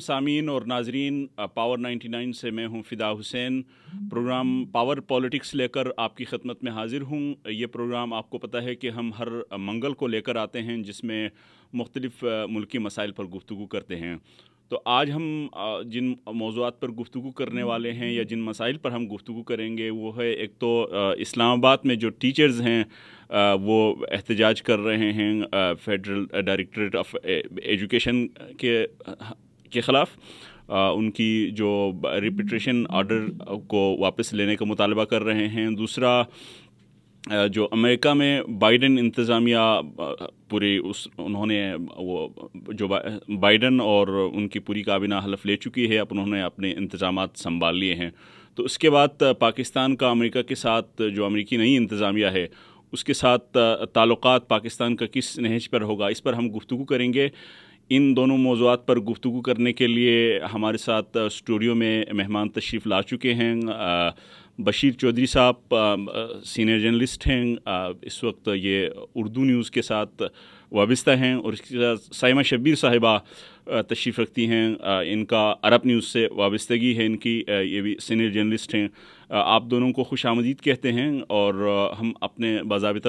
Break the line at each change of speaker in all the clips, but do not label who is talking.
सामीन और नाजरीन पावर 99 से मैं हूं Fida Hussain program power politics लेकर आपकी खदमत में हाजिर हूं ये प्रोग्राम आपको पता है कि हम हर मंगल को लेकर आते हैं जिसमें मुख्तलिफ़ मुल्की मसाइल पर गुफ्तु करते हैं तो आज हम जिन मौजूद पर गुफ्तु करने वाले हैं या जिन मसाइल पर हम गुफ्तु करेंगे वो है एक तो इस्लामाबाद में जो टीचर्स हैं वो एहतजाज कर रहे हैं फेडरल डायरेक्टरेट ऑफ एजुकेशन के के ख़िलाफ़ उनकी जो रिपिट्रेशन आर्डर को वापस लेने का मुतालबा कर रहे हैं दूसरा जो अमेरिका में बाइडन इंतज़ामिया पूरी उस उन्होंने वो जो बाइडन और उनकी पूरी काबिना हलफ ले चुकी है अब उन्होंने अपने इंतज़ाम संभाल लिए हैं तो उसके बाद पाकिस्तान का अमेरिका के साथ जो अमेरिकी नई इंतज़ामिया है उसके साथ ताल्लुक पाकिस्तान का किस नहज पर होगा इस पर हम गुफ्तु करेंगे इन दोनों मौजूद पर गुफ्तु करने के लिए हमारे साथ स्टूडियो में मेहमान तशरीफ़ ला चुके हैं बशीर चौधरी साहब सीनियर जर्नलिस्ट हैं इस वक्त ये उर्दू न्यूज़ के साथ वाबस्ता हैं और इसके साथ साइमा शब्बीर साहिबा तशरीफ़ रखती हैं इनका अरब न्यूज़ से वाबस्तगी है इनकी ये भी सीनियर जर्नलिस्ट हैं आप दोनों को खुश आमदीद कहते हैं और हम अपने बाबा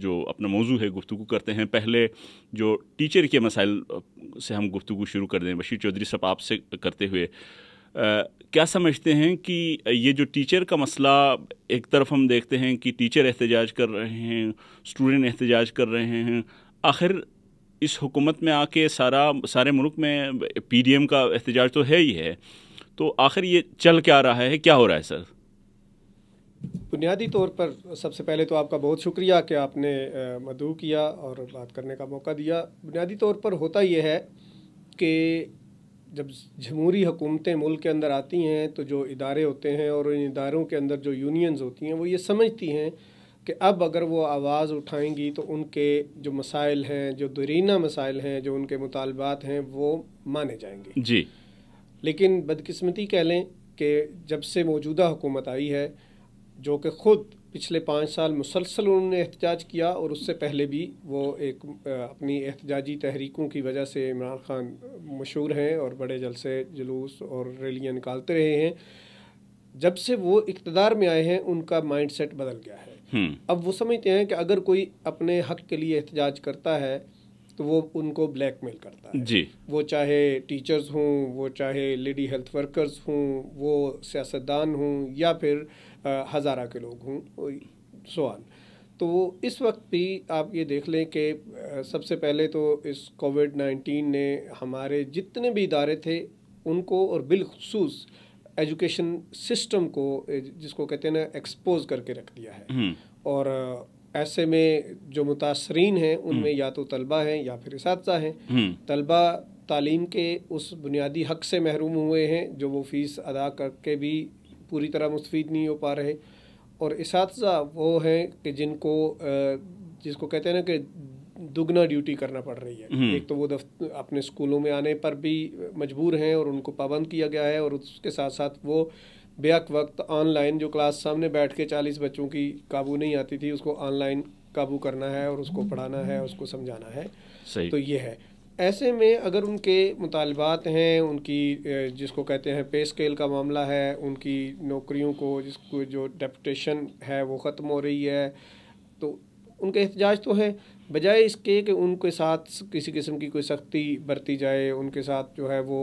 जो अपना मौजू है गुफ्तु करते हैं पहले जो टीचर के मसाइल से हम गुफ्तु शुरू कर दें बशीर चौधरी साहब आपसे करते हुए आ, क्या समझते हैं कि ये जो टीचर का मसला एक तरफ हम देखते हैं कि टीचर एहतजाज कर रहे हैं स्टूडेंट एहतजाज कर रहे हैं आखिर इस हुकूमत में आके सारा सारे मुल्क में पीडीएम का एहतजाज तो है ही है तो आखिर ये चल क्या रहा है क्या हो रहा है सर
बुनियादी तौर पर सबसे पहले तो आपका बहुत शुक्रिया कि आपने मदू किया और बात करने का मौका दिया बुनियादी तौर पर होता यह है कि जब जमहूरी हुकूमतें मुल्क के अंदर आती हैं तो जो इदारे होते हैं और इन इदारों के अंदर जो यूनियंस होती हैं वो ये समझती हैं कि अब अगर वो आवाज़ उठाएंगी तो उनके जो मसाइल हैं जो दरीना मसाइल हैं जो उनके मुतालबात हैं वो माने जाएंगे जी लेकिन बदकस्मती कह लें कि जब से मौजूदा हुकूमत आई है जो कि ख़ुद पिछले पाँच साल मुसलसल उन्होंने एहतजाज किया और उससे पहले भी वो एक अपनी एहतजाजी तहरीकों की वजह से इमरान खान मशहूर हैं और बड़े जलसे जुलूस और रैलियाँ निकालते रहे हैं जब से वो इकतदार में आए हैं उनका माइंडसेट बदल गया है हम्म। अब वो समझते हैं कि अगर कोई अपने हक के लिए एहतजाज करता है तो वो उनको ब्लैकमेल करता है जी वो चाहे टीचर्स हों वो चाहे लेडी हेल्थ वर्कर्स हों वो सियासतदान हों या फिर हज़ारा के लोग हूँ सवाल तो इस वक्त भी आप ये देख लें कि सबसे पहले तो इस कोविड नाइन्टीन ने हमारे जितने भी इदारे थे उनको और बिलखसूस एजुकेशन सिस्टम को जिसको कहते हैं ना एक्सपोज करके रख दिया है हम्म। और ऐसे में जो मुतासरीन हैं हम्म। उनमें या तो तलबा हैं या फिर इस हैं हम्म। तलबा तालीम के उस बुनियादी हक से महरूम हुए हैं जो वो फ़ीस अदा करके भी पूरी तरह मुस्तफ़ नहीं हो पा रहे और इस वो हैं कि जिनको जिसको कहते हैं ना कि दुगना ड्यूटी करना पड़ रही है हम्म। एक तो वो अपने स्कूलों में आने पर भी मजबूर हैं और उनको पाबंद किया गया है और उसके साथ साथ वो बेअक वक्त ऑनलाइन जो क्लास सामने बैठ के चालीस बच्चों की काबू नहीं आती थी उसको ऑनलाइन काबू करना है और उसको पढ़ाना है उसको समझाना है तो ये है ऐसे में अगर उनके मुतालबात हैं उनकी जिसको कहते हैं पे स्केल का मामला है उनकी नौकरियों को जिसको जो डेपटेशन है वो ख़त्म हो रही है तो उनके एहतजाज तो है बजाय इसके कि उनके साथ किसी किस्म की कोई सख्ती बरती जाए उनके साथ जो है वो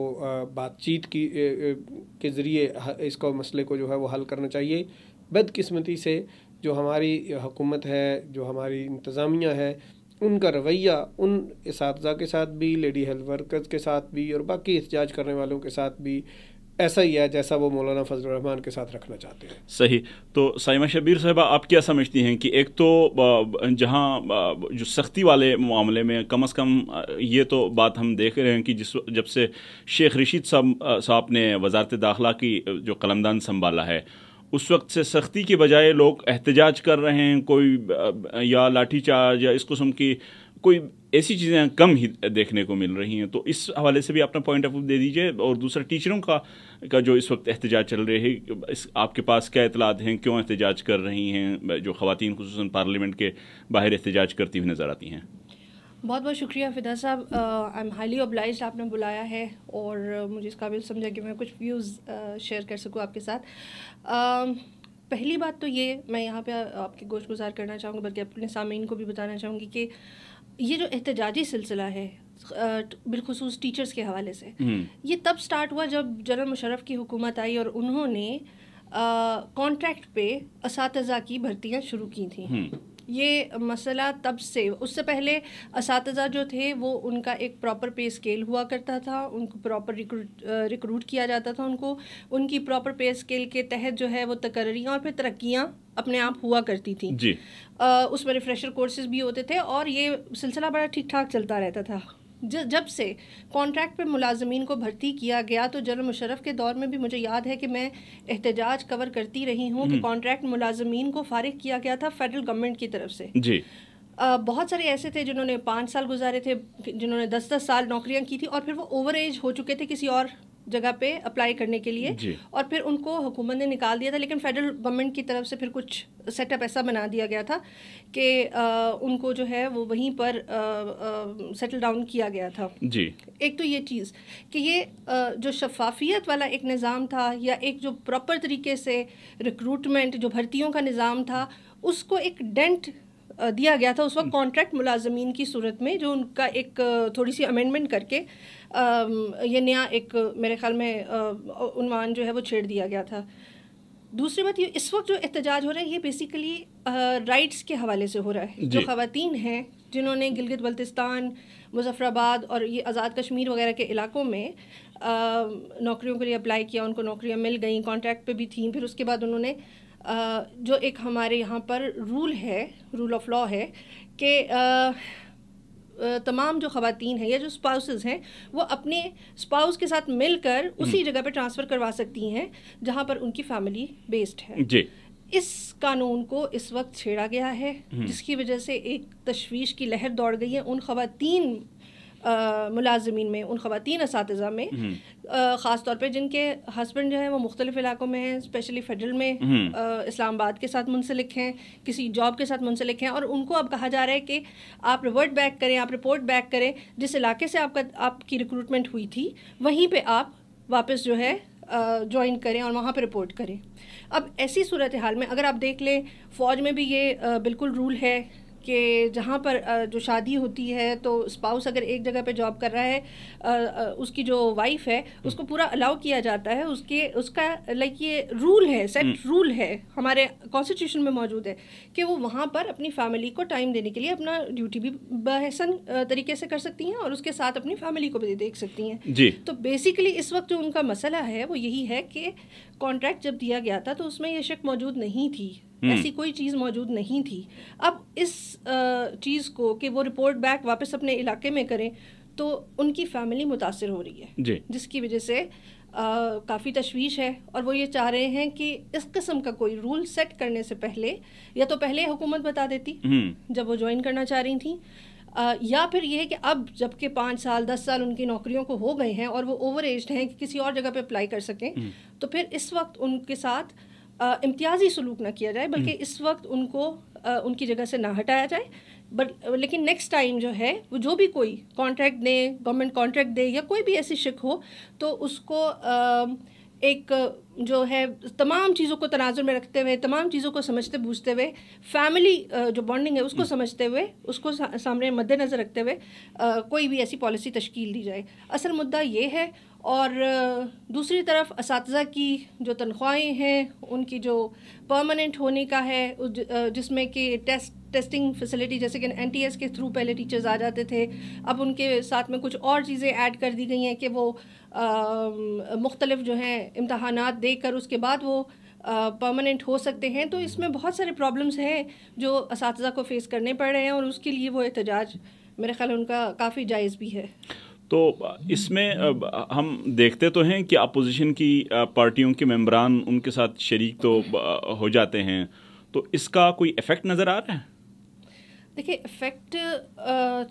बातचीत की के ज़रिए इसको मसले को जो है वो हल करना चाहिए बदकस्मती से जो हमारी हुकूमत है जो हमारी इंतज़ामिया है उनका रवैया उन इस के साथ भी लेडी हेल्थ वर्कर्स के साथ भी और बाकी एहतजाज करने वालों के साथ भी ऐसा ही है जैसा वो मौलाना फजल रहमान के साथ रखना चाहते हैं
सही तो साइमा शबीर साहबा आप क्या समझती हैं कि एक तो जहां जो सख्ती वाले मामले में कम अज़ कम ये तो बात हम देख रहे हैं कि जिस जब से शेख रशीद साहब साहब ने वजारत दाखिला की जो कलमदान संभाला है उस वक्त से सख्ती के बजाय लोग एहतजाज कर रहे हैं कोई या लाठी चार्ज या इस किस्म की कोई ऐसी चीज़ें कम ही देखने को मिल रही हैं तो इस हवाले से भी अपना पॉइंट ऑफ व्यू दे दीजिए और दूसरा टीचरों का का जो इस वक्त एहतजाज चल रही है इस आपके पास क्या इतलात हैं क्यों एहतजाज कर रही हैं जो खुतिन खूस पार्लियामेंट के बाहर एहतजाज करती हुई नज़र आती हैं
बहुत बहुत शुक्रिया फ़िदा साहब आई एम हाईली ऑब्लाइज आपने बुलाया है और मुझे इस काबिल समझा कि मैं कुछ व्यूज़ शेयर कर सकूँ आपके साथ पहली बात तो ये मैं यहाँ पे आपके गोश गुजार करना चाहूँगी बल्कि अपने सामीन को भी बताना चाहूँगी कि ये जो एहतजाजी सिलसिला है बिलखसूस टीचर्स के हवाले से हम्म। ये तब स्टार्ट हुआ जब जनरल मुशरफ की हुकूमत आई और उन्होंने कॉन्ट्रैक्ट पे इस की भर्तियाँ शुरू की थी हम्म। ये मसला तब से उससे पहले इस जो थे वो उनका एक प्रॉपर पे स्केल हुआ करता था उनको प्रॉपर रिक्रूट रिक्रूट किया जाता था उनको उनकी प्रॉपर पे स्केल के तहत जो है वो तकर्रियाँ और फिर तरक्याँ अपने आप हुआ करती थी जी आ, उसमें रिफ्रेशर कोर्सेज भी होते थे और ये सिलसिला बड़ा ठीक ठाक चलता रहता था जब से कॉन्ट्रैक्ट पर मुलाजमीन को भर्ती किया गया तो जनरल मुशरफ के दौर में भी मुझे याद है कि मैं एहतजाज कवर करती रही हूँ कि कॉन्ट्रैक्ट हम्म। मुलाजमीन को फारिग किया गया था फेडरल गवर्नमेंट की तरफ से जी Uh, बहुत सारे ऐसे थे जिन्होंने पाँच साल गुजारे थे जिन्होंने दस दस साल नौकरियां की थी और फिर वो ओवर एज हो चुके थे किसी और जगह पे अप्लाई करने के लिए और फिर उनको हुकूमत ने निकाल दिया था लेकिन फेडरल गवर्नमेंट की तरफ से फिर कुछ सेटअप ऐसा बना दिया गया था कि उनको जो है वो वहीं पर सेटल डाउन किया गया था जी एक तो ये चीज़ कि ये आ, जो शफाफियत वाला एक निज़ाम था या एक जो प्रॉपर तरीके से रिक्रूटमेंट जो भर्तियों का निज़ाम था उसको एक डेंट दिया गया था उस वक्त कॉन्ट्रैक्ट हम्म। मुलाजमीन की सूरत में जो उनका एक थोड़ी सी अमेंडमेंट करके ये नया एक मेरे ख्याल में उनवान जो है वो छेड़ दिया गया था दूसरी बात ये इस वक्त जो एहतजाज हो रहा है ये बेसिकली राइट्स के हवाले से हो रहा है जो खातन हैं जिन्होंने गिलगित बल्तिस्तान मुजफ्फराबाद और ये आज़ाद कश्मीर वगैरह के इलाकों में नौकरियों के लिए अप्लाई किया उनको नौकरियां मिल गई कॉन्ट्रैक्ट पे भी थी फिर उसके बाद उन्होंने जो एक हमारे यहाँ पर रूल है रूल ऑफ लॉ है कि तमाम जो खातन हैं या जो स्पाउसेज हैं वो अपने स्पाउस के साथ मिलकर उसी हम्म। जगह पर ट्रांसफ़र करवा सकती हैं जहाँ पर उनकी फैमिली बेस्ड है जी इस कानून को इस वक्त छेड़ा गया है हम्म। जिसकी वजह से एक तशवीश की लहर दौड़ गई है उन खातन मुलाजमीन में उन ख़वान इस में हम्म। ख़ास तौर पर जिनके हस्बैंड जो हैं वो मुख्तलिफ इलाकों में हैं स्पेशली फेडरल में हम्म। इस्लाम आबाद के साथ मुनसलिक हैं किसी जॉब के साथ मुनसलिक हैं और उनको अब कहा जा रहा है कि आप रिवर्ट बैक करें आप रिपोर्ट बैक करें जिस इलाके से आपका आपकी रिक्रूटमेंट हुई थी वहीं पर आप वापस जो है जॉइन करें और वहाँ पर रिपोर्ट करें अब ऐसी सूरत हाल में अगर आप देख लें फ़ौज में भी ये बिल्कुल रूल है कि जहाँ पर जो शादी होती है तो स्पाउस अगर एक जगह पे जॉब कर रहा है उसकी जो वाइफ है हम्म। उसको पूरा अलाउ किया जाता है उसके उसका लाइक ये रूल है सेट रूल हम्म। है हमारे कॉन्स्टिट्यूशन में मौजूद है कि वो वहाँ पर अपनी फैमिली को टाइम देने के लिए अपना ड्यूटी भी बहसन तरीके से कर सकती हैं और उसके साथ अपनी फैमिली को भी देख सकती हैं तो बेसिकली इस वक्त जो उनका मसला है वो यही है कि कॉन्ट्रैक्ट जब दिया गया था तो उसमें ये शक मौजूद नहीं थी हम्म। ऐसी कोई चीज़ मौजूद नहीं थी अब इस चीज़ को कि वो रिपोर्ट बैक वापस अपने इलाके में करें तो उनकी फैमिली मुतासर हो रही है जिसकी वजह से काफ़ी तशवीश है और वो ये चाह रहे हैं कि इस किस्म का कोई रूल सेट करने से पहले या तो पहले हुकूमत बता देती हम्म। जब वो ज्वाइन करना चाह रही थी आ, या फिर यह है कि अब जबकि पाँच साल दस साल उनकी नौकरियों को हो गए हैं और वो ओवर एज हैं कि किसी और जगह पे अप्लाई कर सकें हम्म। तो फिर इस वक्त उनके साथ इम्तियाजी सलूक ना किया जाए बल्कि हम्म। इस वक्त उनको आ, उनकी जगह से ना हटाया जाए बट लेकिन नेक्स्ट टाइम जो है वो जो भी कोई कॉन्ट्रैक्ट दे गवर्नमेंट कॉन्ट्रैक्ट दे या कोई भी ऐसी शिक हो तो उसको आ, एक जो है तमाम चीज़ों को तनाजुर में रखते हुए तमाम चीज़ों को समझते बूझते हुए फैमिली जो बॉन्डिंग है उसको हम्म। समझते हुए उसको सामने मद्देनज़र रखते हुए कोई भी ऐसी पॉलिसी तश्कील दी जाए असल मुद्दा ये है और दूसरी तरफ इस की जो तनख्वाहें हैं उनकी जो परमानेंट होने का है जिसमें कि टेस्ट टेस्टिंग फैसिलिटी जैसे कि एन के थ्रू पहले टीचर्स आ जाते थे अब उनके साथ में कुछ और चीज़ें ऐड कर दी गई हैं कि वो मुख्तलिफ जो हैं इम्तहान देकर कर उसके बाद वो परमानेंट हो सकते हैं तो इसमें बहुत सारे प्रॉब्लम्स हैं जो इस को फेस करने पड़ रहे हैं और उसके लिए वो एहतजाज मेरे ख्याल उनका काफ़ी जायज़ भी है
तो इसमें हम देखते तो हैं कि अपोजिशन की पार्टियों के मेम्बरान उनके साथ शरीक तो हो जाते हैं तो इसका कोई इफ़ेक्ट नज़र आ रहा है
देखिए इफ़ेक्ट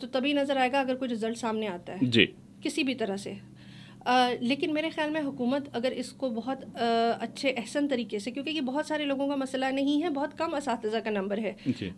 तो तभी नज़र आएगा अगर कोई रिज़ल्ट सामने आता है जी किसी भी तरह से आ, लेकिन मेरे ख्याल में हुकूमत अगर इसको बहुत आ, अच्छे अहसन तरीके से क्योंकि ये बहुत सारे लोगों का मसला नहीं है बहुत कम इस का नंबर है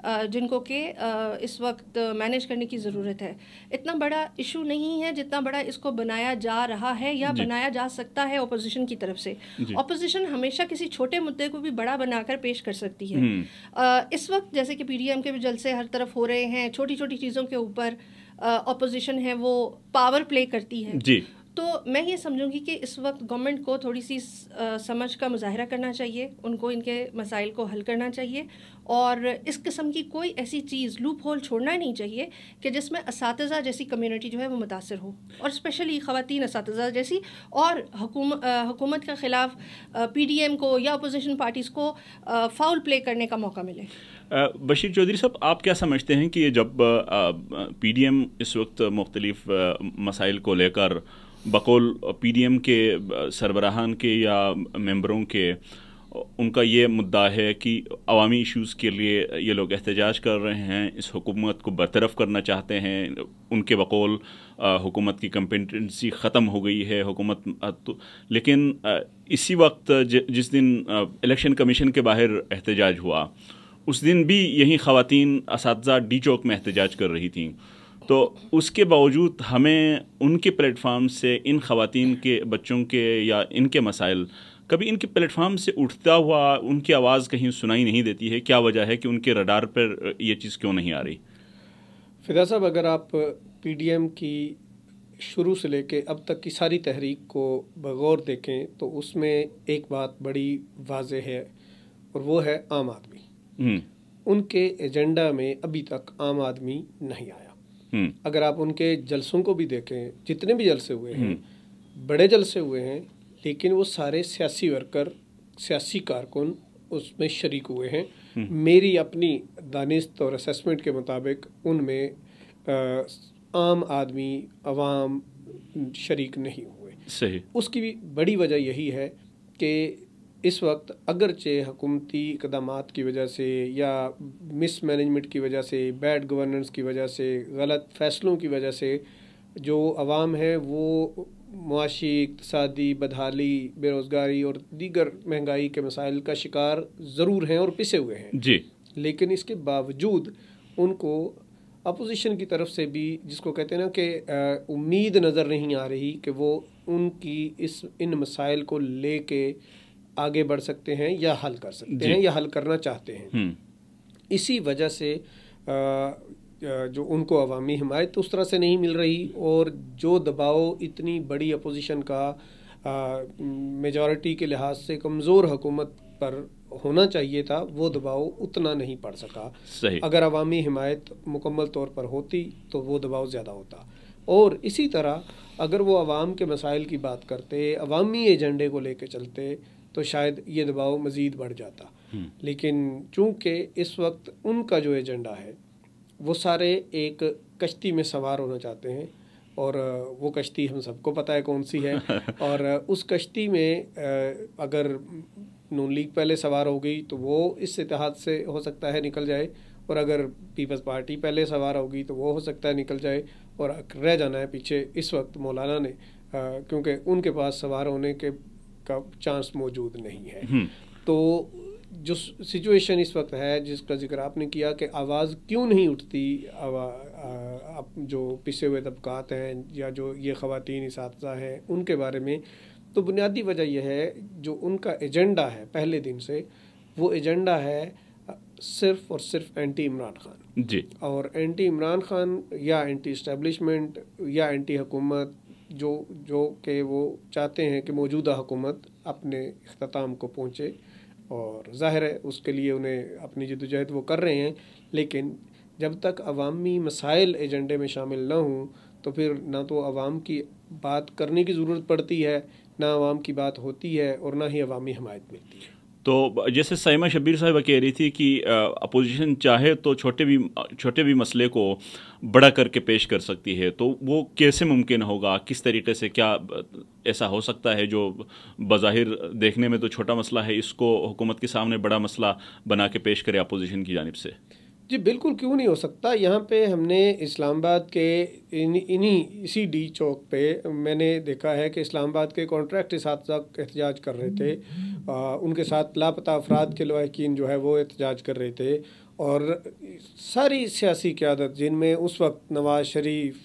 आ, जिनको के आ, इस वक्त मैनेज करने की ज़रूरत है इतना बड़ा इशू नहीं है जितना बड़ा इसको बनाया जा रहा है या बनाया जा सकता है अपोजिशन की तरफ से अपोजिशन हमेशा किसी छोटे मुद्दे को भी बड़ा बनाकर पेश कर सकती है आ, हम्म। इस वक्त जैसे कि पी के भी जलसे हर तरफ हो रहे हैं छोटी छोटी चीज़ों के ऊपर अपोजिशन है वो पावर प्ले करती है जी तो मैं ये समझूंगी कि इस वक्त गवर्नमेंट को थोड़ी सी समझ का मुजाहरा करना चाहिए उनको इनके मसाइल को हल करना चाहिए और इस किस्म की कोई ऐसी चीज़ लूप होल छोड़ना नहीं चाहिए कि जिसमें इस जैसी कम्यूनिटी जो है वो मुतासर हो और स्पेशली ख़वान इस जैसी और हकूमत के ख़िलाफ़ पी डी एम को या अपोजिशन पार्टीज़ को फाउल प्ले करने का मौका मिले
बशीर चौधरी साहब आप क्या समझते हैं कि जब पी डी एम इस वक्त मुख्तलिफ़ मसाइल को लेकर बकौल पीडीएम के सरबराहान के या मेंबरों के उनका ये मुद्दा है कि अवामी इश्यूज़ के लिए ये लोग एहतजाज कर रहे हैं इस हुकूमत को बरतरफ करना चाहते हैं उनके बकौल हुकूमत की कंपिटेंसी ख़त्म हो गई है हुकूमत तो, लेकिन आ, इसी वक्त ज, जिस दिन इलेक्शन कमीशन के बाहर एहतजाज हुआ उस दिन भी यही ख़वातीन इस डी चौक में एहतजाज कर रही थी तो उसके बावजूद हमें उनके प्लेटफार्म से इन ख़वान के बच्चों के या इनके मसाइल कभी इनके प्लेटफार्म से उठता हुआ उनकी आवाज़ कहीं सुनाई नहीं देती है क्या वजह है कि उनके रडार पर यह चीज़ क्यों नहीं आ रही
फिदा साहब अगर आप पी की शुरू से लेके अब तक की सारी तहरीक को बगौर देखें तो उसमें एक बात बड़ी वाज है और वो है आम आदमी हम्म। उनके एजेंडा में अभी तक आम आदमी नहीं आया हम्म। अगर आप उनके जलसों को भी देखें जितने भी जलसे हुए हैं हम्म। बड़े जलसे हुए हैं लेकिन वो सारे सियासी वर्कर सियासी कारकुन उसमें शरीक हुए हैं हम्म। मेरी अपनी दानिस्त और असेसमेंट के मुताबिक उनमें आम आदमी आवाम शरीक नहीं हुए सही उसकी भी बड़ी वजह यही है कि इस वक्त अगरचे हकूमती इकदाम की वजह से या मिस मैनेजमेंट की वजह से बैड गवर्नेंस की वजह से गलत फ़ैसलों की वजह से जो आवाम है वो मुआशी इकतदी बदहाली बेरोज़गारी और दीगर महंगाई के मसाइल का शिकार ज़रूर हैं और पिसे हुए हैं जी लेकिन इसके बावजूद उनको अपोजिशन की तरफ से भी जिसको कहते हैं ना कि उम्मीद नज़र नहीं आ रही कि वो उनकी इस इन मसाइल को ले के आगे बढ़ सकते हैं या हल कर सकते हैं या हल करना चाहते हैं
हम्म।
इसी वजह से आ, जो उनको अवामी हमायत तो उस तरह से नहीं मिल रही और जो दबाव इतनी बड़ी अपोजिशन का मेजॉरिटी के लिहाज से कमज़ोर हुकूमत पर होना चाहिए था वो दबाव उतना नहीं पड़ सका सही। अगर अवामी हमायत मुकम्मल तौर पर होती तो वो दबाव ज़्यादा होता और इसी तरह अगर वो अवाम के मसाइल की बात करते अवामी एजेंडे को लेकर चलते तो शायद ये दबाव मज़ीद बढ़ जाता हम्म। लेकिन चूँकि इस वक्त उनका जो एजेंडा है वो सारे एक कश्ती में सवार होना चाहते हैं और वो कश्ती हम सबको पता है कौन सी है और उस कश्ती में अगर नून लीग पहले सवार हो गई तो वो इस इतिहाद से हो सकता है निकल जाए और अगर पीपल्स पार्टी पहले सवार होगी तो वो हो सकता है निकल जाए और रह जाना है पीछे इस वक्त मौलाना ने क्योंकि उनके पास सवार होने के का चांस मौजूद नहीं है हम्म। तो जो सिचुएशन इस वक्त है जिसका जिक्र आपने किया कि आवाज़ क्यों नहीं उठती आवा, आ, जो पिसे हुए तबकात हैं या जो ये ख़वान इस हैं उनके बारे में तो बुनियादी वजह यह है जो उनका एजेंडा है पहले दिन से वो एजेंडा है सिर्फ और सिर्फ एंटी इमरान खान जी और एंटी इमरान खान या एंटी इस्टेबलिशमेंट या एंटी हुकूमत जो जो कि वो चाहते हैं कि मौजूदा हुकूमत अपने अख्ताम को पहुँचे और ज़ाहिर है उसके लिए उन्हें अपनी जदोजहद वो कर रहे हैं लेकिन जब तक अवामी मसाइल एजेंडे में शामिल ना हों तो फिर ना तो अवाम की बात करने की ज़रूरत पड़ती है ना आवाम की बात होती है और ना ही अवामी हमायत मिलती
है तो जैसे सैमा शबीर साहब कह रही थी कि अपोजिशन चाहे तो छोटे भी छोटे भी मसले को बड़ा करके पेश कर सकती है तो वो कैसे मुमकिन होगा किस तरीके से क्या ऐसा हो सकता है जो बाहिर देखने में तो छोटा मसला है इसको हुकूमत के सामने बड़ा मसला बना के पेश करे अपोजिशन की जानब से
जी बिल्कुल क्यों नहीं हो सकता यहाँ पे हमने इस्लामाबाद के इन इन्हीं इसी डी चौक पे मैंने देखा है कि इस्लामाबाद के कॉन्ट्रैक्ट साथ एहतजाज कर रहे थे आ, उनके साथ लापता अफराद के लवाकिन जो है वो एहतजाज कर रहे थे और सारी सियासी क्यादत जिनमें उस वक्त नवाज शरीफ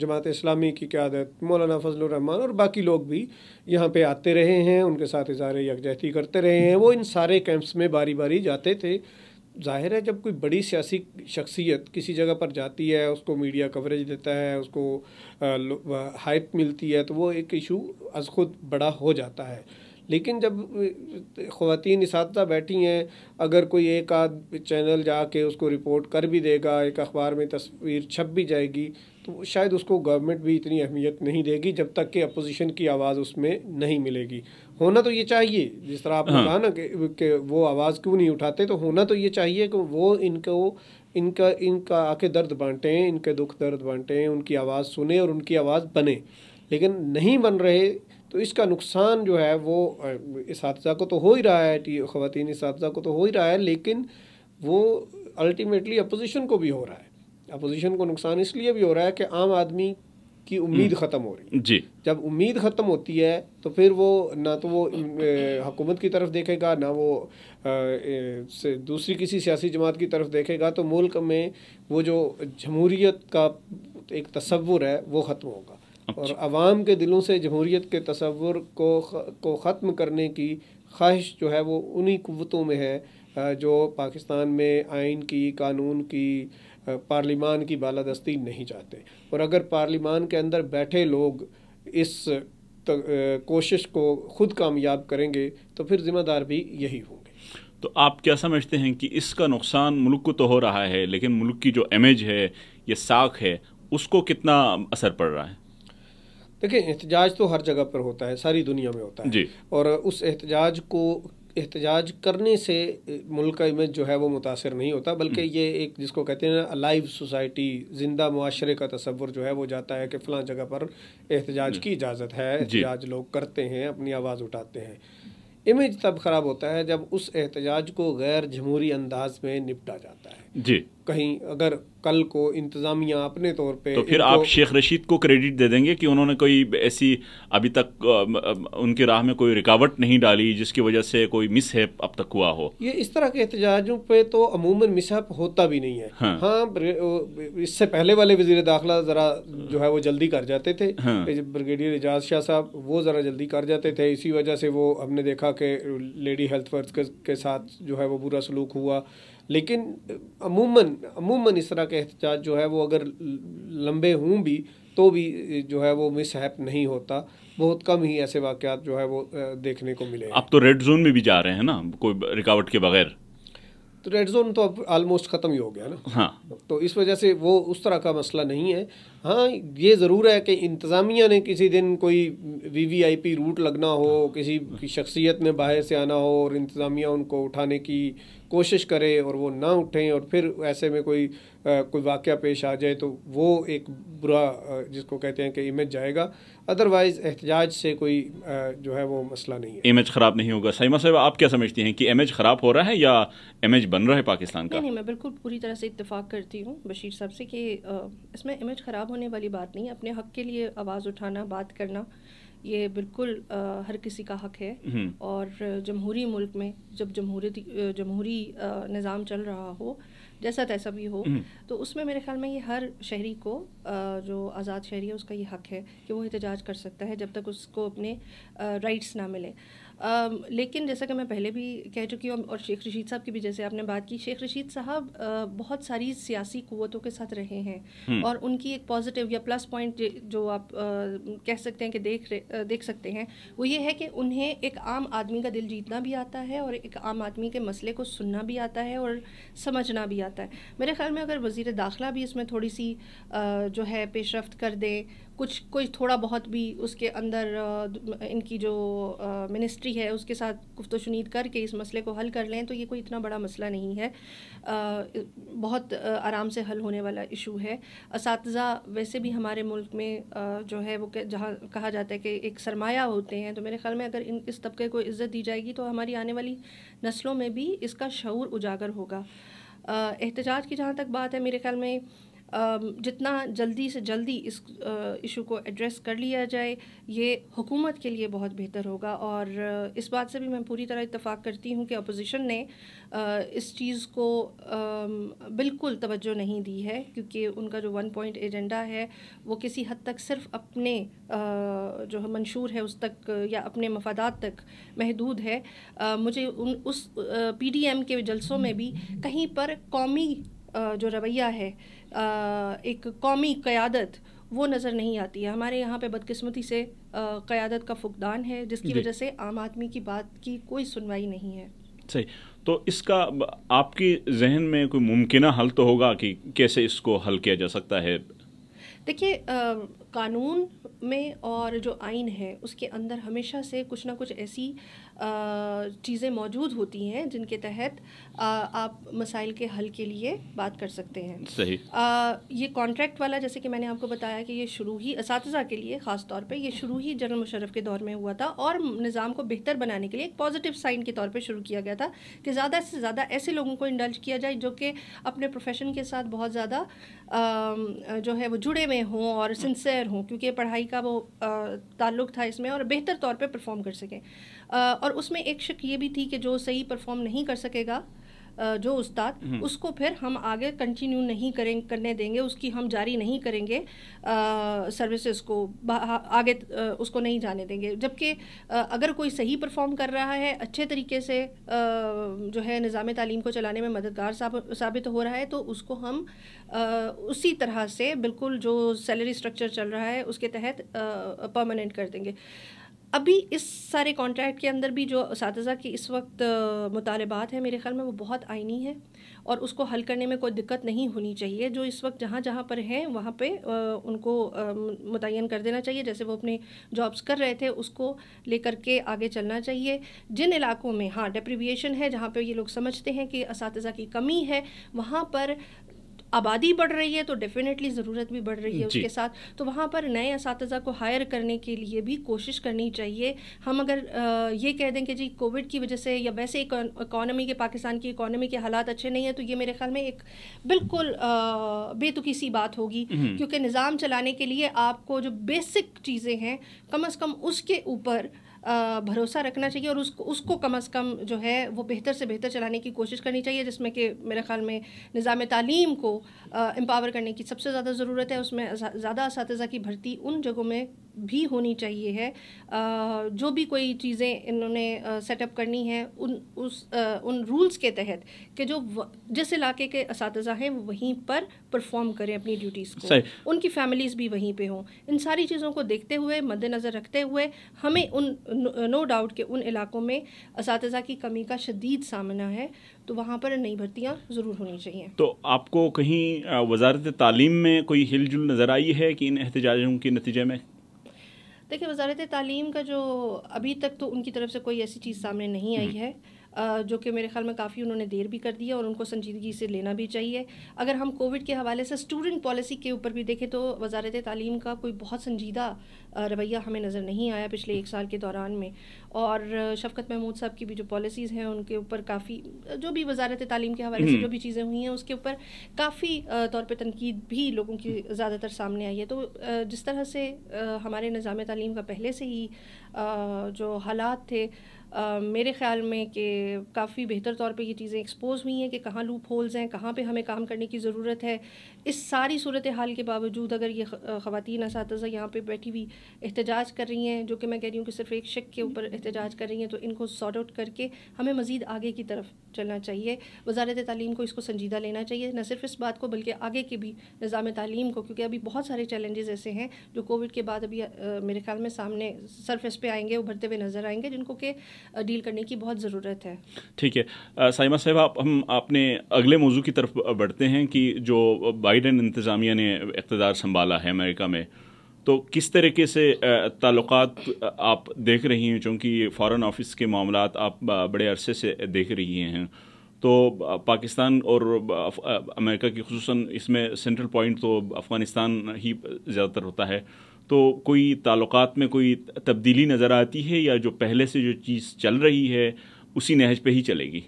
जमात इस्लामी की क्यादत मौलाना फजलरहमान और बाकी लोग भी यहाँ पे आते रहे हैं उनके साथ इजहार यकजहती करते रहे हैं वो इन सारे कैंप्स में बारी बारी जाते थे जाहिर है जब कोई बड़ी सियासी शख्सियत किसी जगह पर जाती है उसको मीडिया कवरेज देता है उसको हाइप मिलती है तो वो एक इशू अज खुद बड़ा हो जाता है लेकिन जब खुवान इस बैठी हैं अगर कोई एक आध चैनल जाके उसको रिपोर्ट कर भी देगा एक अखबार में तस्वीर छप भी जाएगी तो शायद उसको गवर्नमेंट भी इतनी अहमियत नहीं देगी जब तक कि अपोजिशन की आवाज़ उसमें नहीं मिलेगी होना तो ये चाहिए जिस तरह आपने हाँ। कहा ना कि, वो आवाज़ क्यों नहीं उठाते तो होना तो ये चाहिए कि वो इनको इनका इनका आके दर्द बांटें इनके दुख दर्द बांटें उनकी आवाज़ सुने और उनकी आवाज़ बने लेकिन नहीं बन रहे तो इसका नुकसान जो है वो इस को तो हो ही रहा है ख़वान इस को तो हो ही रहा है लेकिन वो अल्टीमेटली अपोजिशन को भी हो रहा है अपोजिशन को नुकसान इसलिए भी हो रहा है कि आम आदमी की उम्मीद हम्म। ख़त्म हो रही है जी जब उम्मीद ख़त्म होती है तो फिर वो ना तो वो हुकूमत की तरफ देखेगा ना वो आ, दूसरी किसी सियासी जमात की तरफ देखेगा तो मुल्क में वो जो जमहूरीत का एक तस्वुर है वो ख़त्म होगा अच्छा। और आवाम के दिलों से जमहूरीत के तस्वुर को को ख़त्म करने की ख्वाहिश जो है वो उन्हीं कुतों में है जो पाकिस्तान में आइन की कानून की पार्लिमान की बालादस्ती नहीं चाहते और अगर पार्लिमान के अंदर बैठे लोग इस कोशिश को खुद कामयाब करेंगे तो फिर ज़िम्मेदार भी यही होंगे
तो आप क्या समझते हैं कि इसका नुकसान मुल्क को तो हो रहा है लेकिन मुल्क की जो इमेज है ये साख है उसको कितना असर पड़ रहा है
देखिए एहतजाज तो हर जगह पर होता है सारी दुनिया में होता है जी और उस एहतजाज को एहतजाज करने से मुल्क का इमेज जो है वो मुतासर नहीं होता बल्कि हम्म। ये एक जिसको कहते हैं ना अलाइव सोसाइटी ज़िंदा माशरे का तस्वुर जो है वो जाता है कि फ़लाँ जगह पर एहतजाज हम्म। की इजाज़त है एहतजाज लोग करते हैं अपनी आवाज़ उठाते हैं इमेज तब ख़राब होता है जब उस एहतजाज को गैर जमहूरी अंदाज में निपटा जाता है जी कहीं अगर कल को इंतजामिया अपने तौर पे तो फिर आप शेख
रशीद को क्रेडिट दे देंगे कि उन्होंने कोई ऐसी अभी तक उनकी राह में कोई रिकावट नहीं डाली जिसकी वजह से कोई मिस है अब तक हुआ हो
ये इस तरह के एहतजाजों पे तो अमूमन मिसहप होता भी नहीं है हाँ, हाँ इससे पहले वाले वजीर दाखिला ज़रा जो है वो जल्दी कर जाते थे हाँ, ब्रिगेडियर एजाज शाह साहब वो ज़रा जल्दी कर जाते थे इसी वजह से वो हमने देखा कि लेडी हेल्थ वर्कर्स के साथ जो है वो बुरा सलूक हुआ लेकिन अमूमन अमूमन इस तरह के एहतजाज जो है वो अगर लंबे हों भी तो भी जो है वो मिसहैप नहीं होता बहुत कम ही ऐसे वाक़ात जो है वो देखने को मिले
आप तो रेड जोन में भी जा रहे हैं ना कोई रिकावट के बगैर
तो रेड जोन तो अब आलमोस्ट ख़त्म ही हो गया ना हाँ तो इस वजह से वो उस तरह का मसला नहीं है हाँ ये ज़रूर है कि इंतज़ामिया ने किसी दिन कोई V V I P route लगना हो किसी की शख्सियत ने बाहर से आना हो और इंतज़ामिया उनको उठाने की कोशिश करें और वो ना उठें और फिर ऐसे में कोई आ, कोई वाक़ पेश आ जाए तो वो एक बुरा जिसको कहते हैं कि इमेज जाएगा अदरवाइज़ एहतजाज से कोई आ, जो है वो मसला नहीं है
इमेज ख़राब नहीं होगा सईमा साहब आप क्या समझती हैं कि इमेज ख़राब हो रहा है या इमेज बन रहा है पाकिस्तान का नहीं, नहीं
मैं बिल्कुल पूरी तरह से इतफाक़ करती हूँ बशीर साहब से कि इसमें इमेज ख़राब होने वाली बात नहीं है अपने हक़ के लिए आवाज़ उठाना बात करना ये बिल्कुल आ, हर किसी का हक है हम्म। और जमहूरी मुल्क में जब जमहूरी जमहूरी निज़ाम चल रहा हो जैसा तैसा भी हो हम्म। तो उसमें मेरे ख्याल में ये हर शहरी को जो आज़ाद शहरी है उसका ये हक है कि वो एहतजाज कर सकता है जब तक उसको अपने राइट्स ना मिले लेकिन जैसा कि मैं पहले भी कह चुकी हूँ और शेख रशीद साहब की भी जैसे आपने बात की शेख रशीद साहब बहुत सारी सियासी क़वतों के साथ रहे हैं हम्म। और उनकी एक पॉजिटिव या प्लस पॉइंट जो आप कह सकते हैं कि देख देख सकते हैं वो ये है कि उन्हें एक आम आदमी का दिल जीतना भी आता है और एक आम आदमी के मसले को सुनना भी आता है और समझना भी आता है मेरे ख्याल में अगर वज़ी दाखिला भी इसमें थोड़ी सी जो है पेशरफ कर दें कुछ कुछ थोड़ा बहुत भी उसके अंदर इनकी जो मिनिस्ट्री है उसके साथ गुफ्त शुनीद करके इस मसले को हल कर लें तो ये कोई इतना बड़ा मसला नहीं है बहुत आराम से हल होने वाला इशू है इस वैसे भी हमारे मुल्क में जो है वो जहाँ कहा जाता है कि एक सरमाया होते हैं तो मेरे ख्याल में अगर इन इस तबके को इज़्ज़त दी जाएगी तो हमारी आने वाली नस्लों में भी इसका शूर उजागर होगा एहतजाज की जहाँ तक बात है मेरे ख्याल में जितना जल्दी से जल्दी इस इशू को एड्रेस कर लिया जाए ये हुकूमत के लिए बहुत बेहतर होगा और इस बात से भी मैं पूरी तरह इतफ़ाक़ करती हूँ कि अपोजिशन ने इस चीज़ को बिल्कुल तवज्जो नहीं दी है क्योंकि उनका जो वन पॉइंट एजेंडा है वो किसी हद तक सिर्फ अपने जो है मंशूर है उस तक या अपने मफादा तक महदूद है मुझे उन उस पी डी एम के जलसों में भी कहीं पर कौमी जो रवैया है एक कौमी क़्यादत वो नज़र नहीं आती है हमारे यहाँ पे बदकिस्मती से क़्यादत का फुकदान है जिसकी वजह से आम आदमी की बात की कोई सुनवाई नहीं है
सही तो इसका आपकी जहन में कोई मुमकिन हल तो होगा कि कैसे इसको हल किया जा सकता है
देखिए कानून में और जो आइन है उसके अंदर हमेशा से कुछ ना कुछ ऐसी चीज़ें मौजूद होती हैं जिनके तहत आ, आप मसाइल के हल के लिए बात कर सकते हैं सही आ, ये कॉन्ट्रैक्ट वाला जैसे कि मैंने आपको बताया कि ये शुरू ही इस के लिए ख़ास तौर पे ये शुरू ही जनरल मुशरफ के दौर में हुआ था और निज़ाम को बेहतर बनाने के लिए एक पॉजिटिव साइन के तौर पे शुरू किया गया था कि ज़्यादा से ज़्यादा ऐसे लोगों को इंडल्ज किया जाए जो कि अपने प्रोफेशन के साथ बहुत ज़्यादा जो है वो जुड़े हुए हों और सिंसेयर हों क्योंकि पढ़ाई का वो ताल्लुक था इसमें और बेहतर तौर पर परफॉर्म कर सकें और उसमें एक शक ये भी थी कि जो सही परफॉर्म नहीं कर सकेगा जो उस्ताद हम्म। उसको फिर हम आगे कंटिन्यू नहीं करें करने देंगे उसकी हम जारी नहीं करेंगे सर्विसेज को आगे उसको नहीं जाने देंगे जबकि अगर कोई सही परफॉर्म कर रहा है अच्छे तरीके से जो है निज़ाम तालीम को चलाने में मददगार साबित हो रहा है तो उसको हम उसी तरह से बिल्कुल जो सैलरी स्ट्रक्चर चल रहा है उसके तहत परमानेंट कर देंगे अभी इस सारे कॉन्ट्रैक्ट के अंदर भी जो उस की इस वक्त मुतालबात है मेरे ख्याल में वो बहुत आइनी है और उसको हल करने में कोई दिक्कत नहीं होनी चाहिए जो इस वक्त जहाँ जहाँ पर हैं वहाँ पे उनको मुतन कर देना चाहिए जैसे वो अपने जॉब्स कर रहे थे उसको लेकर के आगे चलना चाहिए जिन इलाकों में हाँ डिप्रीविएशन है जहाँ पर ये लोग समझते हैं कि इस की कमी है वहाँ पर आबादी बढ़ रही है तो डेफिनेटली ज़रूरत भी बढ़ रही है उसके साथ तो वहाँ पर नए इस को हायर करने के लिए भी कोशिश करनी चाहिए हम अगर आ, ये कह दें कि जी कोविड की वजह से या वैसे इकोनॉमी के पाकिस्तान की इकोनॉमी के हालात अच्छे नहीं हैं तो ये मेरे ख्याल में एक बिल्कुल बेतुकी सी बात होगी हम्म। क्योंकि निज़ाम चलाने के लिए आपको जो बेसिक चीज़ें हैं कम अज़ कम उसके ऊपर भरोसा रखना चाहिए और उसको उसको कम अज़ कम जो है वो बेहतर से बेहतर चलाने की कोशिश करनी चाहिए जिसमें कि मेरे ख्याल में निज़ाम तालीम को एम्पावर करने की सबसे ज़्यादा ज़रूरत है उसमें ज़्यादा इस की भर्ती उन जगहों में भी होनी चाहिए है जो भी कोई चीज़ें इन्होंने सेटअप करनी है उन उस उन रूल्स के तहत कि जो जिस इलाके के इस हैं वो वहीं पर परफॉर्म करें अपनी ड्यूटीज़ को उनकी फैमिलीज़ भी वहीं पे हों इन सारी चीज़ों को देखते हुए मद्देनज़र रखते हुए हमें उन नो डाउट के उन इलाकों में इस की कमी का शदीद सामना है तो वहाँ पर नई भर्तियाँ ज़रूर होनी चाहिए
तो आपको कहीं वजारत तालीम में कोई हिलजुल नज़र आई है कि इन एहतजाजों के नतीजे में
देखिए वजारत तालीम का जो अभी तक तो उनकी तरफ से कोई ऐसी चीज़ सामने नहीं आई हम्म। है जो कि मेरे ख्याल में काफ़ी उन्होंने देर भी कर दी है और उनको संजीदगी से लेना भी चाहिए अगर हम कोविड के हवाले से स्टूडेंट पॉलिसी के ऊपर भी देखें तो वजारत तालीम का कोई बहुत संजीदा रवैया हमें नज़र नहीं आया पिछले एक साल के दौरान में और शफकत महमूद साहब की भी जो पॉलिसीज़ हैं उनके ऊपर काफ़ी जो भी वजारत तालीम के हवाले से हम्म। जो भी चीज़ें हुई हैं उसके ऊपर काफ़ी तौर पर तनकीद भी लोगों की ज़्यादातर सामने आई है तो जिस तरह से हमारे निज़ाम तालीम का पहले से ही जो हालात थे मेरे ख्याल में कि काफ़ी बेहतर तौर पे ये चीज़ें एक्सपोज हुई हैं कि कहाँ लूप होल्स हैं कहाँ पे हमें काम करने की ज़रूरत है इस सारी सूरत हाल के बावजूद अगर ये ख़वान इस यहाँ पे बैठी हुई एहतजाज कर रही हैं जो कि मैं कह रही हूँ कि सिर्फ एक शक के हम्म। ऊपर एहतजाज कर रही हैं तो इनको सॉर्ट आउट करके हमें मज़ीद आगे की तरफ चलना चाहिए वजारत तालीम को इसको संजीदा लेना चाहिए न सिर्फ इस बात को बल्कि आगे की भी निज़ाम तलीम को क्योंकि अभी बहुत सारे चैलेंजेस ऐसे हैं जो कोविड के बाद अभी मेरे ख्याल में सामने सरफेस पे आएंगे उभरते हुए नज़र आएंगे जिनको के डील करने की बहुत ज़रूरत है
ठीक है साइमा साहब आप हम आपने अगले मौजू की तरफ बढ़ते हैं कि जो बाइडन इंतज़ामिया ने इकतदार संभाला है अमेरिका में तो किस तरीके से ताल्लुक आप देख रही हैं चूँकि फ़ॉरन ऑफिस के मामला आप बड़े अरसे से देख रही हैं तो पाकिस्तान और अमेरिका की खसूस इसमें सेंट्रल पॉइंट तो अफ़गानिस्तान ही ज़्यादातर होता है तो कोई ताल्लुक में कोई तब्दीली नज़र आती है या जो पहले से जो चीज़ चल रही है उसी नहज पे ही चलेगी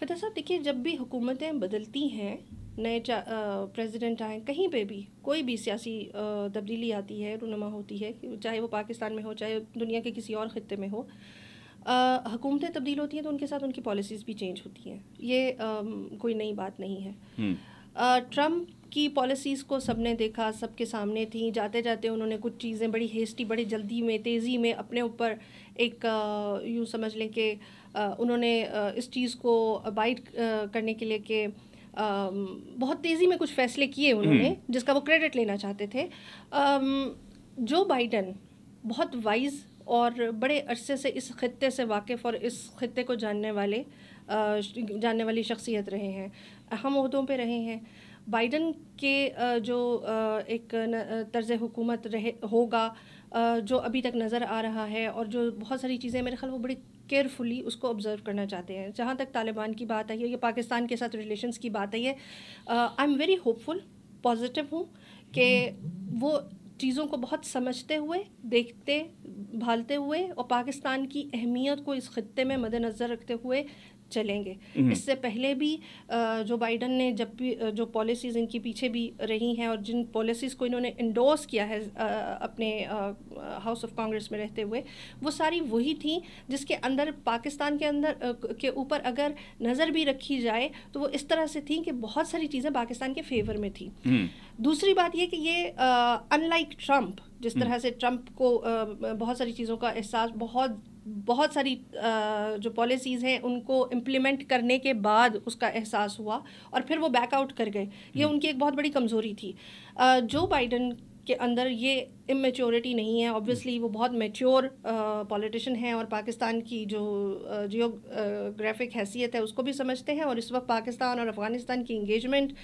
फतेह साहब देखिए जब भी हुकूमतें बदलती हैं नए प्रेसिडेंट आएँ कहीं पे भी कोई भी सियासी तब्दीली आती है रूनमा होती है चाहे वो पाकिस्तान में हो चाहे दुनिया के किसी और ख़त्े में हो हुकूमतें तब्दील होती हैं तो उनके साथ उनकी पॉलिसीज़ भी चेंज होती हैं ये आ, कोई नई बात नहीं है ट्रम्प हम्म। की पॉलिसीज़ को सबने देखा सबके सामने थी जाते जाते उन्होंने कुछ चीज़ें बड़ी हेस्टी बड़ी जल्दी में तेज़ी में अपने ऊपर एक यूँ समझ लें कि उन्होंने इस चीज़ को अबाइड करने के लिए कि बहुत तेज़ी में कुछ फैसले किए उन्होंने हम्म। जिसका वो क्रेडिट लेना चाहते थे जो बाइडन बहुत वाइज और बड़े अरसे से इस खत्े से वाकिफ़ और इस खत्े को जानने वाले जानने वाली शख्सियत रहे हैं अहम उहदों पर रहे हैं बाइडन के जो एक तर्ज हुकूमत रहे होगा जो अभी तक नज़र आ रहा है और जो बहुत सारी चीज़ें मेरे ख्याल वो बड़ी केयरफुली उसको ऑब्जर्व करना चाहते हैं जहाँ तक तालिबान की बात आई है या पाकिस्तान के साथ रिलेशन की बात आई है I am very hopeful positive हूँ कि वो चीज़ों को बहुत समझते हुए देखते भालते हुए और पाकिस्तान की अहमियत को इस ख़त्े में मद्नज़र रखते हुए चलेंगे हम्म। इससे पहले भी जो बाइडन ने जब भी जो पॉलिसीज़ इनके पीछे भी रही हैं और जिन पॉलिसीज़ को इन्होंने इंडोर्स किया है अपने हाउस ऑफ कांग्रेस में रहते हुए वो सारी वही थी जिसके अंदर पाकिस्तान के अंदर के ऊपर अगर नज़र भी रखी जाए तो वो इस तरह से थी कि बहुत सारी चीज़ें पाकिस्तान के फेवर में थी हम्म। दूसरी बात ये कि ये अनलाइक ट्रंप जिस हम्म। तरह से ट्रंप को बहुत सारी चीज़ों का एहसास बहुत बहुत सारी जो पॉलिसीज़ हैं उनको इम्प्लीमेंट करने के बाद उसका एहसास हुआ और फिर वो बैकआउट कर गए ये हम्म। उनकी एक बहुत बड़ी कमज़ोरी थी जो बाइडन के अंदर ये इमेच्योरिटी नहीं है ऑब्वियसली वो बहुत मेच्योर पॉलिटिशियन हैं और पाकिस्तान की जो जियोग्राफिक हैसियत है उसको भी समझते हैं और इस वक्त पाकिस्तान और अफ़गानिस्तान की इंगेजमेंट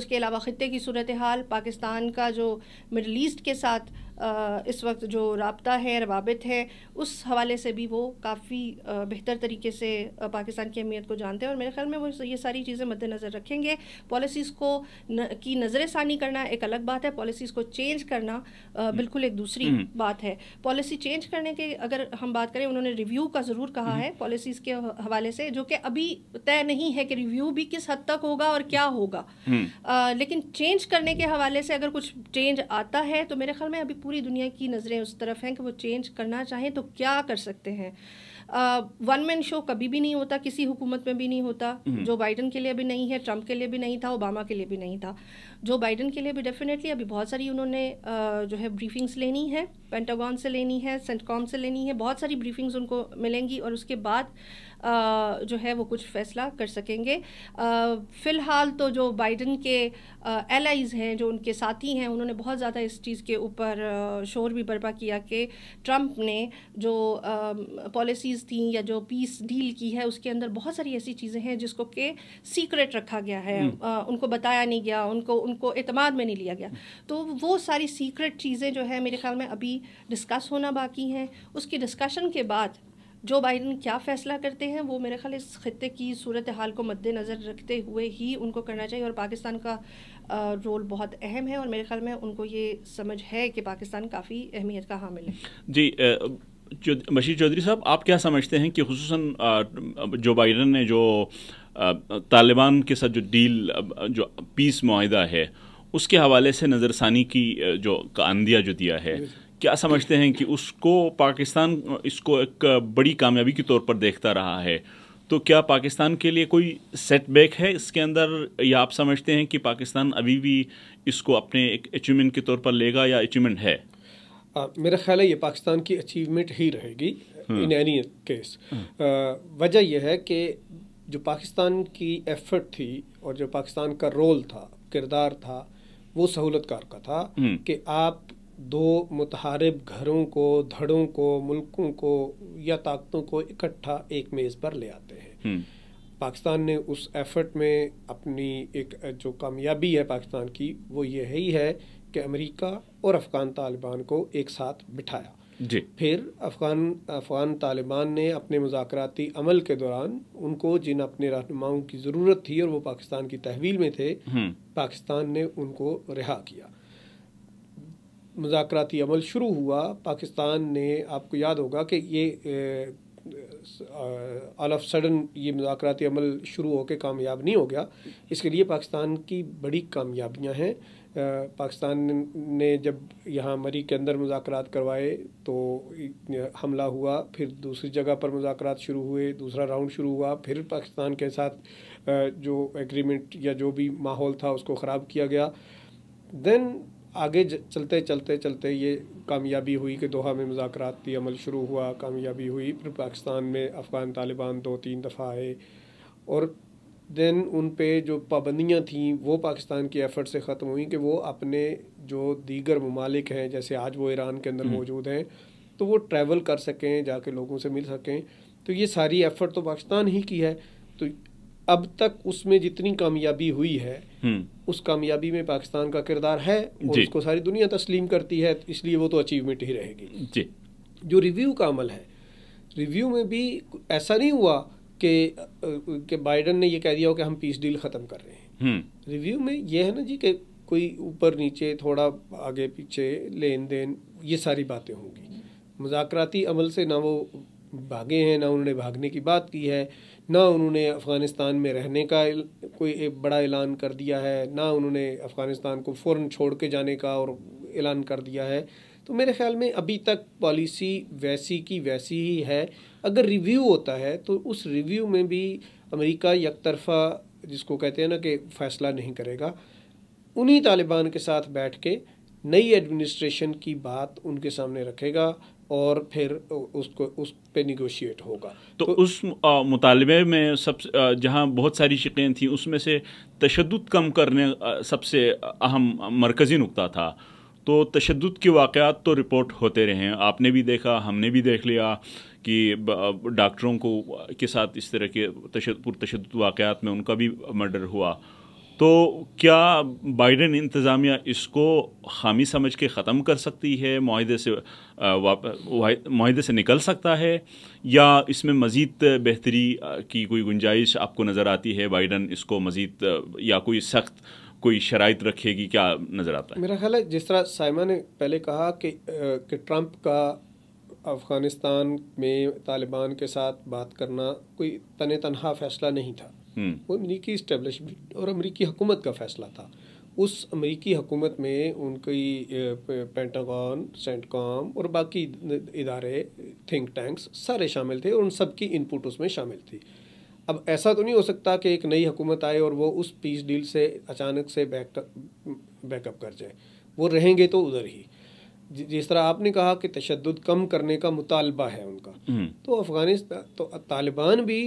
उसके अलावा ख़त्े की सूरत हाल पाकिस्तान का जो मिडल ईस्ट के साथ इस वक्त जो रबता है रवाबित है उस हवाले से भी वो काफ़ी बेहतर तरीके से पाकिस्तान की अहमियत को जानते हैं और मेरे ख्याल में वो ये सारी चीज़ें मद्दनज़र रखेंगे पॉलिसीज़ को न, की नज़र षानी करना एक अलग बात है पॉलिसीज़ को चेंज करना हम्म। बिल्कुल एक दूसरी हम्म। बात है पॉलिसी चेंज करने के अगर हम बात करें उन्होंने रिव्यू का ज़रूर कहा हम्म। है पॉलिसीज़ के हवाले से जो कि अभी तय नहीं है कि रिव्यू भी किस हद तक होगा और क्या होगा लेकिन चेंज करने के हवाले से अगर कुछ चेंज आता है तो मेरे ख्याल में अभी पूरी दुनिया की नज़रें उस तरफ हैं कि वो चेंज करना चाहें तो क्या कर सकते हैं वन मैन शो कभी भी नहीं होता किसी हुकूमत में भी नहीं होता हम्म। जो बाइडन के लिए भी नहीं है ट्रंप के लिए भी नहीं था ओबामा के लिए भी नहीं था जो बाइडन के लिए भी डेफिनेटली अभी बहुत सारी उन्होंने uh, जो है ब्रीफिंग्स लेनी है पेंटागॉन से लेनी है सेंटकॉम से लेनी है बहुत सारी ब्रीफिंग्स उनको मिलेंगी और उसके बाद जो है वो कुछ फैसला कर सकेंगे फ़िलहाल तो जो बाइडन के एलाइज़ हैं जो उनके साथी हैं उन्होंने बहुत ज़्यादा इस चीज़ के ऊपर शोर भी बर्पा किया कि ट्रंप ने जो पॉलिसीज़ थी या जो पीस डील की है उसके अंदर बहुत सारी ऐसी चीज़ें हैं जिसको के सीक्रेट रखा गया है आ, हम्म। उनको बताया नहीं गया उनको उनको अतमाद में नहीं लिया गया तो वो सारी सीक्रेट चीज़ें जो है मेरे ख्याल में अभी डिस्कस होना बाकी हैं उसकी डिस्कशन के बाद जो बाइडन क्या फ़ैसला करते हैं वो मेरे ख्याल इस खत्े की सूरत हाल को मद्देनज़र रखते हुए ही उनको करना चाहिए और पाकिस्तान का रोल बहुत अहम है और मेरे ख्याल में उनको ये समझ है कि पाकिस्तान काफ़ी अहमियत का हामिल है
जी बशीर चौधरी साहब आप क्या समझते हैं कि खसूस जो बाइडन ने जो तालिबान के साथ जो डील जो पीस माहिदा है उसके हवाले से नज़रसानी की जो का अंदिया जो दिया है क्या समझते हैं कि उसको पाकिस्तान इसको एक बड़ी कामयाबी के तौर पर देखता रहा है तो क्या पाकिस्तान के लिए कोई सेटबैक है इसके अंदर या आप समझते हैं कि पाकिस्तान अभी भी इसको अपने एक अचीवमेंट के तौर पर लेगा या अचीवमेंट है
आ, मेरा ख्याल है ये पाकिस्तान की अचीवमेंट ही रहेगी इन एनी केस वजह यह है कि जो पाकिस्तान की एफर्ट थी और जो पाकिस्तान का रोल था किरदार था वो सहूलत कार का था हम्म। कि आप दो मुतहारब घरों को धड़ों को मुल्कों को या ताकतों को इकट्ठा एक मेज़ पर ले आते हैं हम्म। पाकिस्तान ने उस एफर्ट में अपनी एक जो कामयाबी है पाकिस्तान की वो यही है कि अमेरिका और अफ़गान तालिबान को एक साथ बिठाया जी फिर अफ़गान अफ़गान तालिबान ने अपने मुजाकती अमल के दौरान उनको जिन अपने रहनुमाओं की ज़रूरत थी और वो पाकिस्तान की तहवील में थे हम्म। पाकिस्तान ने उनको रिहा किया मुजाकती अमल शुरू हुआ पाकिस्तान ने आपको याद होगा कि ये ऑल ऑफ सडन ये मुजाकती अमल शुरू होकर कामयाब नहीं हो गया इसके लिए पाकिस्तान की बड़ी कामयाबियाँ हैं पाकिस्तान ने जब यहाँ मरी के अंदर मुजाकर करवाए तो हमला हुआ फिर दूसरी जगह पर मुजाकर शुरू हुए दूसरा राउंड शुरू हुआ फिर पाकिस्तान के साथ जो एग्रीमेंट या जो भी माहौल था उसको ख़राब किया गया देन आगे चलते चलते चलते ये कामयाबी हुई कि दोहा में मुजाकराती अमल शुरू हुआ कामयाबी हुई फिर पाकिस्तान में अफ़गान तालिबान दो तीन दफ़ा आए और दैन उन पे जो पाबंदियाँ थीं वो पाकिस्तान की एफ़र्ट से ख़त्म हुई कि वो अपने जो दीगर ममालिक हैं जैसे आज वो ईरान के अंदर हम्म। मौजूद हैं तो वो ट्रैवल कर सकें जाके लोगों से मिल सकें तो ये सारी एफ़र्ट तो पाकिस्तान ही की है तो अब तक उसमें जितनी कामयाबी हुई है हम्म। उस कामयाबी में पाकिस्तान का किरदार है और उसको सारी दुनिया तस्लीम करती है इसलिए वो तो अचीवमेंट ही रहेगी जी जो रिव्यू का अमल है रिव्यू में भी ऐसा नहीं हुआ कि कि बाइडन ने ये कह दिया हो कि हम पीस डील ख़त्म कर रहे हैं हम्म। रिव्यू में ये है ना जी कि कोई ऊपर नीचे थोड़ा आगे पीछे लेन देन ये सारी बातें होंगी मुजाकती अमल से ना वो भागे हैं ना उन्होंने भागने की बात की है ना उन्होंने अफ़गानिस्तान में रहने का कोई एक बड़ा ऐलान कर दिया है ना उन्होंने अफ़गानिस्तान को फ़ौर छोड़ के जाने का और ऐलान कर दिया है तो मेरे ख्याल में अभी तक पॉलिसी वैसी की वैसी ही है अगर रिव्यू होता है तो उस रिव्यू में भी अमेरिका तरफा जिसको कहते हैं ना कि फ़ैसला नहीं करेगा उन्हीं तालिबान के साथ बैठ के नई एडमिनिस्ट्रेशन की बात उनके सामने रखेगा और फिर उसको उस पर निगोशिएट होगा
तो, तो उस मुतालबे में सब जहाँ बहुत सारी शिकें थी उसमें से तशद कम करने सबसे अहम मरकज़ी नुकता था तो तशद के वाक़ात तो रिपोर्ट होते रहे आपने भी देखा हमने भी देख लिया कि डॉक्टरों को के साथ इस तरह के तशद पुरतशद वाक़ात में उनका भी मर्डर हुआ तो क्या बाइडन इंतज़ामिया इसको खामी समझ के ख़त्म कर सकती है माहे से माहे से निकल सकता है या इसमें मज़ीद बेहतरी की कोई गुंजाइश आपको नज़र आती है बाइडन इसको मज़ीद या कोई सख्त कोई शराइत रखेगी क्या नज़र आता है
मेरा ख्याल है जिस तरह साइमा ने पहले कहा कि, कि ट्रंप का अफ़गानिस्तान में तालिबान के साथ बात करना कोई तन तनहा फ़ैसला नहीं था हम्म। वो अमरीकी इस्टेबलिशमेंट और अमरीकी हुकूमत का फैसला था उस अमरीकी हुकूमत में उनकी पेंटागॉन सेंटकॉम और बाकी इदारे थिंक टैंक्स सारे शामिल थे और उन सब की इनपुट उसमें शामिल थी अब ऐसा तो नहीं हो सकता कि एक नई हुकूमत आए और वो उस पीस डील से अचानक से बैक बैकअप कर जाए वो रहेंगे तो उधर ही जिस तरह आपने कहा कि तशद कम करने का मुतालबा है उनका हम्म। तो अफगानिस्तान तो तालिबान भी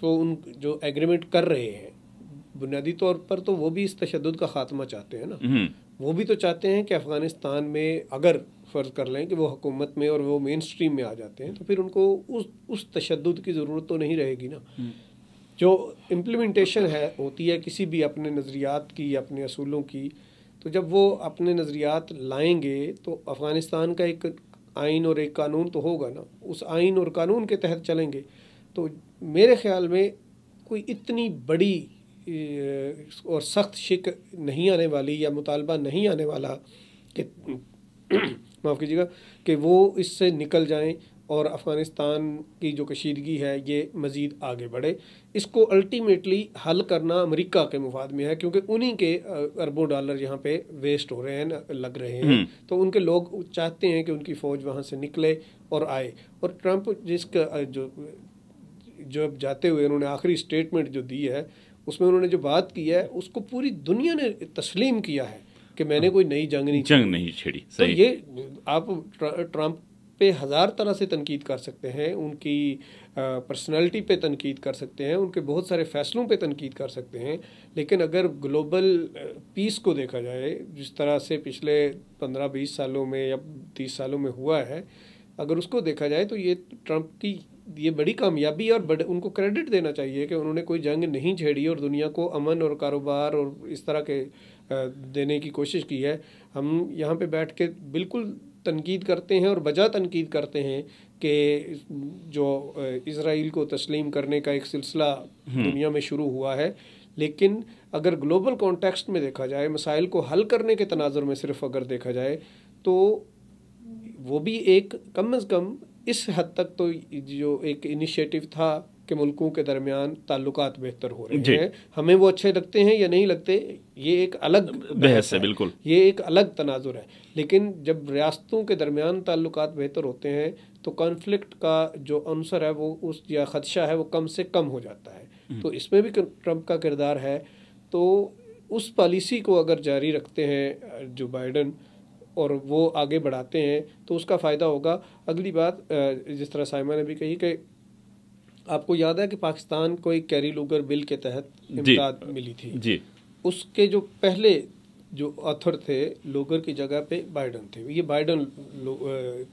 जो उन जो एग्रीमेंट कर रहे हैं बुनियादी तौर पर तो वो भी इस तशद का खात्मा चाहते हैं ना हम्म। वो भी तो चाहते हैं कि अफ़गानिस्तान में अगर फ़र्ज़ कर लें कि वो हुकूमत में और वो मेन स्ट्रीम में आ जाते हैं तो फिर उनको उस उस तशद की ज़रूरत तो नहीं रहेगी ना हम्म। जो इम्प्लीमेंटेशन है होती है किसी भी अपने नज़रियात की अपने असूलों की तो जब वो अपने नज़रियात लाएंगे तो अफ़गानिस्तान का एक आइन और एक कानून तो होगा ना उस आइन और कानून के तहत चलेंगे तो मेरे ख़्याल में कोई इतनी बड़ी और सख्त शिक नहीं आने वाली या मुतालबा नहीं आने वाला कि माफ़ कीजिएगा कि वो इससे निकल जाएं और अफ़गानिस्तान की जो कशीदगी है ये मज़ीद आगे बढ़े इसको अल्टीमेटली हल करना अमेरिका के मुफाद में है क्योंकि उन्हीं के अरबों डॉलर यहाँ पे वेस्ट हो रहे हैं लग रहे हैं हम्म। तो उनके लोग चाहते हैं कि उनकी फ़ौज वहाँ से निकले और आए और ट्रंप जिसका जो जब जाते हुए उन्होंने आखिरी स्टेटमेंट जो दी है उसमें उन्होंने जो बात की है उसको पूरी दुनिया ने तस्लीम किया है कि मैंने हाँ। कोई नई जंग
नहीं जंग नहीं छेड़ी तो ये
आप ट्रंप पे हज़ार तरह से तनकीद कर सकते हैं उनकी पर्सनैलिटी पे तनकीद कर सकते हैं उनके बहुत सारे फैसलों पे तनकीद कर सकते हैं लेकिन अगर ग्लोबल पीस को देखा जाए जिस तरह से पिछले पंद्रह बीस सालों में या तीस सालों में हुआ है अगर उसको देखा जाए तो ये ट्रंप की ये बड़ी कामयाबी और बड़े उनको क्रेडिट देना चाहिए कि उन्होंने कोई जंग नहीं छेड़ी और दुनिया को अमन और कारोबार और इस तरह के देने की कोशिश की है हम यहाँ पे बैठ के बिल्कुल तनकीद करते हैं और बजा तनकीद करते हैं कि जो इसराइल को तस्लीम करने का एक सिलसिला हम्म। दुनिया में शुरू हुआ है लेकिन अगर ग्लोबल कॉन्टेक्स्ट में देखा जाए मसाइल को हल करने के तनाजर में सिर्फ अगर देखा जाए तो वो भी एक कम अज़ कम इस हद तक तो जो एक इनिशिएटिव था कि मुल्कों के दरमियान ताल्लुकात बेहतर हो रहे हैं हमें वो अच्छे लगते हैं या नहीं लगते ये एक अलग बहस है बिल्कुल ये एक अलग तनाजुर है लेकिन जब रियासतों के दरमियान ताल्लुकात बेहतर होते हैं तो कॉन्फ्लिक्ट का जो अंसर है वो उस या ख़दशा है वो कम से कम हो जाता है हम्म। तो इसमें भी ट्रंप का किरदार है तो उस पॉलिसी को अगर जारी रखते हैं जो बाइडन और वो आगे बढ़ाते हैं तो उसका फ़ायदा होगा अगली बात जिस तरह साइमा ने भी कही कि आपको याद है कि पाकिस्तान को एक कैरी लूगर बिल के तहत इमदाद मिली थी जी उसके जो पहले जो ऑथर थे लोगर की जगह पे बाइडन थे ये बाइडन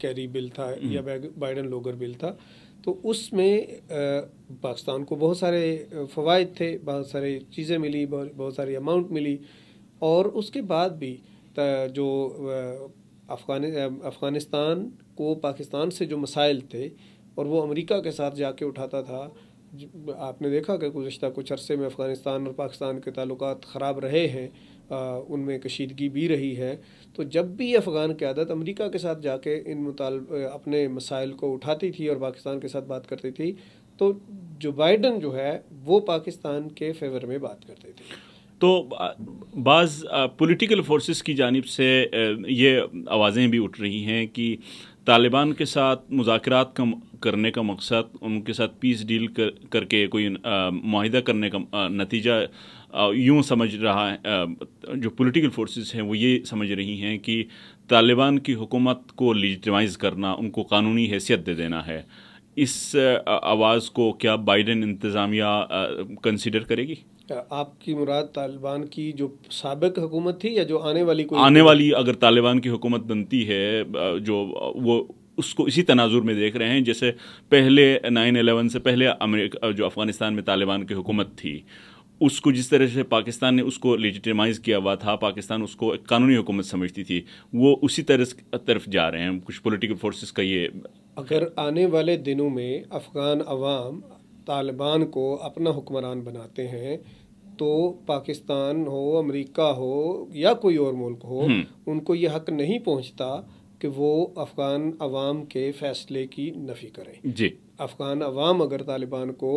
कैरी बिल था हम्म। या बाइडन लोगर बिल था तो उसमें पाकिस्तान को बहुत सारे फ़वाद थे बहुत सारी चीज़ें मिली बहुत सारी अमाउंट मिली और उसके बाद भी जो अफगान अफ़गानिस्तान को पाकिस्तान से जो मसाइल थे और वो अमेरिका के साथ जाके उठाता था आपने देखा कि गुज्त कुछ अरसे में अफ़गानिस्तान और पाकिस्तान के ताल्लुक ख़राब रहे हैं उनमें कशीदगी भी रही है तो जब भी अफ़गान क्यादत अमेरिका के साथ जाके इन मुताल अपने मसाइल को उठाती थी और पाकिस्तान के साथ बात करती थी तो जो बाइडन जो है वो पाकिस्तान के फेवर में बात करते थे
तो बाज़ पॉलिटिकल फोर्सेस की जानब से ये आवाज़ें भी उठ रही हैं कि तालिबान के साथ मुजाकर का करने का मकसद उनके साथ पीस डील कर करके कोई माहिदा करने का नतीजा यूँ समझ रहा है जो पॉलिटिकल फोर्सेस हैं वो ये समझ रही हैं कि तालिबान की हुकूमत को लिजिटमाइज करना उनको कानूनी हैसियत दे देना है इस आवाज़ को क्या बाइडन इंतज़ामिया कंसिडर करेगी
आपकी मुराद तालिबान की जो सबक हुकूमत थी या जो आने वाली कोई आने वाली
अगर तालिबान की हुकूमत बनती है जो वो उसको इसी तनाजुर में देख रहे हैं जैसे पहले नाइन अलेवन से पहले अमेरिका जो अफ़गानिस्तान में तालिबान की हुकूमत थी उसको जिस तरह से पाकिस्तान ने उसको लिजिटमाइज किया हुआ था पाकिस्तान उसको एक कानूनी हुकूमत समझती थी वो उसी तरह तरफ जा रहे हैं कुछ पॉलिटिकल फोर्सेस का ये
अगर आने वाले दिनों में अफ़गान अवाम तालिबान को अपना हुक्मरान बनाते हैं तो पाकिस्तान हो अमेरिका हो या कोई और मुल्क हो हम्म। उनको यह हक नहीं पहुंचता कि वो अफ़गान अवाम के फ़ैसले की नफ़ी करें जी अफ़गान अवाम अगर तालिबान को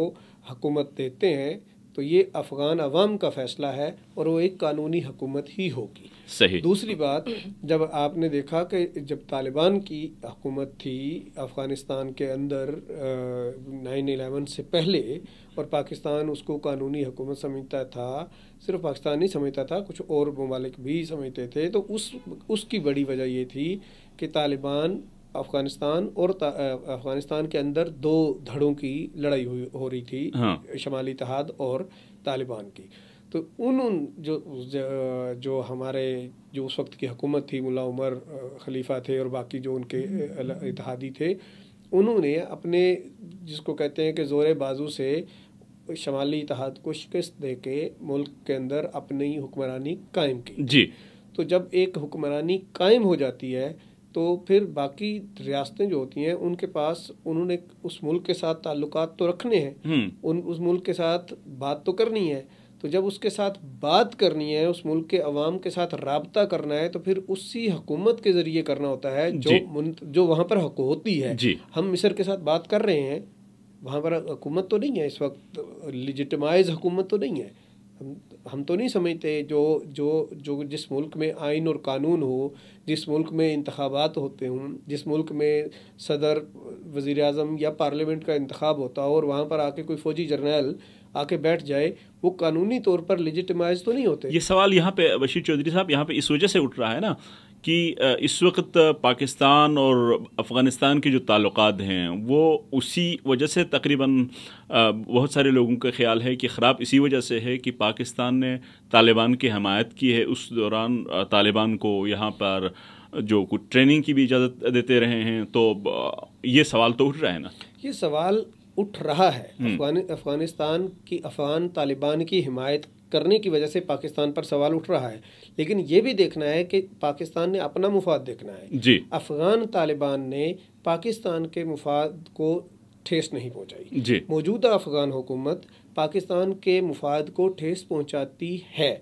हकूमत देते हैं तो ये अफ़गान अवाम का फ़ैसला है और वो एक कानूनी हुकूमत ही होगी सही दूसरी बात जब आपने देखा कि जब तालिबान की हुकूमत थी अफ़गानिस्तान के अंदर नाइन एलेवन से पहले और पाकिस्तान उसको कानूनी हुकूमत समझता था सिर्फ पाकिस्तान नहीं समझता था कुछ और ममालिक भी समझते थे तो उस उसकी बड़ी वजह ये थी कि तालिबान अफगानिस्तान और अफगानिस्तान के अंदर दो धड़ों की लड़ाई हुई हो रही थी हाँ। शमाली इतिहाद और तालिबान की तो उन उन जो जो हमारे जो उस वक्त की हुकूमत थी मुला उमर खलीफा थे और बाकी जो उनके इतिहादी थे उन्होंने अपने जिसको कहते हैं कि ज़ोर बाजू से शमाली इतिहाद को शिकस्त दे के मुल्क के अंदर अपनी हुक्मरानी कायम की जी तो जब एक हुक्मरानी कायम हो जाती है तो फिर बाकी रियासतें जो होती हैं उनके पास उन्होंने उस मुल्क के साथ ताल्लुक तो रखने हैं हम्म। उन उस मुल्क के साथ बात तो करनी है तो जब उसके साथ बात करनी है उस मुल्क के अवाम के साथ रबता करना है तो फिर उसी हुकूमत के ज़रिए करना होता है जो जो वहाँ पर हक होती है हम मिसर के साथ बात कर रहे हैं वहाँ पर हुकूमत तो नहीं है इस वक्त लिजिटमाइज हुकूमत तो नहीं है हम तो नहीं समझते जो जो जो जिस मुल्क में आइन और कानून हो जिस मुल्क में इंतबात होते हों जिस मुल्क में सदर वज़ी अजम या पार्लियामेंट का इंतखब होता हो और वहाँ पर आके कोई फ़ौजी जर्नल आके बैठ जाए वो कानूनी तौर पर लिजिटमाइज तो नहीं होते ये
सवाल यहाँ पे बशीर चौधरी साहब यहाँ पे इस वजह से उठ रहा है ना कि इस वक्त पाकिस्तान और अफ़गानिस्तान के जो ताल्लुक हैं वो उसी वजह से तकरीबन बहुत सारे लोगों का ख्याल है कि ख़राब इसी वजह से है कि पाकिस्तान ने तालिबान की हमायत की है उस दौरान तालिबान को यहाँ पर जो कुछ ट्रेनिंग की भी इजाज़त देते रहे हैं तो ये सवाल तो उठ रहा है ना
ये सवाल उठ रहा है हम्म। अफगानिस्तान की अफगान तालिबान की हिमायत करने की वजह से पाकिस्तान पर सवाल उठ रहा है लेकिन ये भी देखना है कि पाकिस्तान ने अपना मुफाद देखना है जी अफगान तालिबान ने पाकिस्तान के मुफाद को ठेस नहीं पहुंचाई मौजूदा अफगान हुकूमत पाकिस्तान के मुफाद को ठेस पहुंचाती है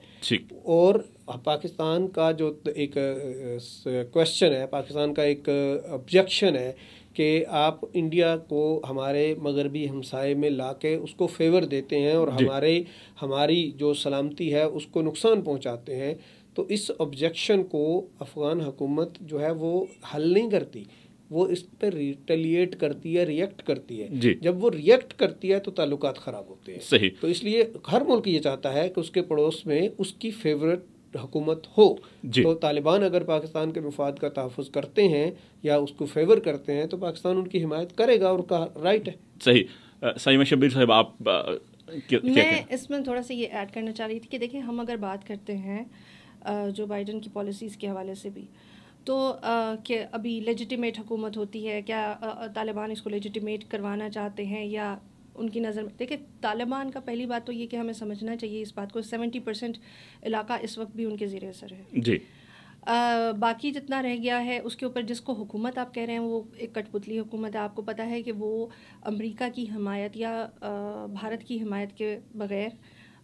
और पाकिस्तान का जो एक क्वेश्चन है पाकिस्तान का एक ऑब्जेक्शन है कि आप इंडिया को हमारे मगरबी हमसाए में ला के उसको फेवर देते हैं और हमारे हमारी जो सलामती है उसको नुकसान पहुंचाते हैं तो इस ऑब्जेक्शन को अफ़गान हुकूमत जो है वो हल नहीं करती वो इस पर रिटेलिएट करती है रिएक्ट करती है जब वो रिएक्ट करती है तो ताल्लुक ख़राब होते हैं सही तो इसलिए हर मुल्क ये चाहता है कि उसके पड़ोस में उसकी फेवरेट हुकूमत हो तो तालिबान अगर पाकिस्तान के मफाद का तहफ़ करते हैं या उसको फेवर करते हैं तो पाकिस्तान उनकी हिमायत करेगा और उनका राइट है
सही सईमा शबीर साहब आप क्या, मैं
इसमें थोड़ा सा ये ऐड करना चाह रही थी कि देखिए हम अगर बात करते हैं जो बाइडन की पॉलिसीज़ के हवाले से भी तो कि अभी लेजिटिमेट हुकूमत होती है क्या तालिबान इसको लेजिटिमेट करवाना चाहते हैं या उनकी नज़र में देखिए तालिबान का पहली बात तो ये कि हमें समझना चाहिए इस बात को सेवेंटी परसेंट इलाका इस वक्त भी उनके ज़ेर असर है जी आ, बाकी जितना रह गया है उसके ऊपर जिसको हुकूमत आप कह रहे हैं वो एक कठपुतली हुकूमत है आपको पता है कि वो अमेरिका की हमायत या आ, भारत की हमायत के बगैर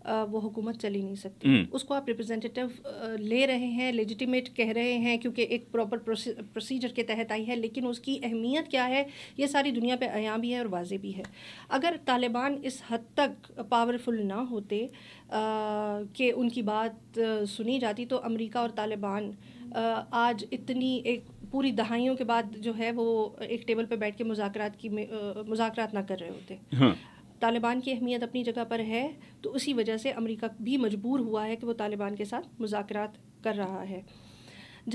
वो हुकूमत चली नहीं सकती हम्म। उसको आप रिप्रेजेंटेटिव ले रहे हैं लेजिटिमेट कह रहे हैं क्योंकि एक प्रॉपर प्रोसीजर के तहत आई है लेकिन उसकी अहमियत क्या है ये सारी दुनिया पे आयाम भी है और वाजे भी है अगर तालिबान इस हद तक पावरफुल ना होते कि उनकी बात सुनी जाती तो अमरीका और तालिबान आज इतनी एक पूरी दहाइयों के बाद जो है वो एक टेबल पर बैठ के मुजाकर की मुजाकर ना कर रहे होते हाँ। तालिबान की अहमियत अपनी जगह पर है तो उसी वजह से अमेरिका भी मजबूर हुआ है कि वो तालिबान के साथ मुजाकरात कर रहा है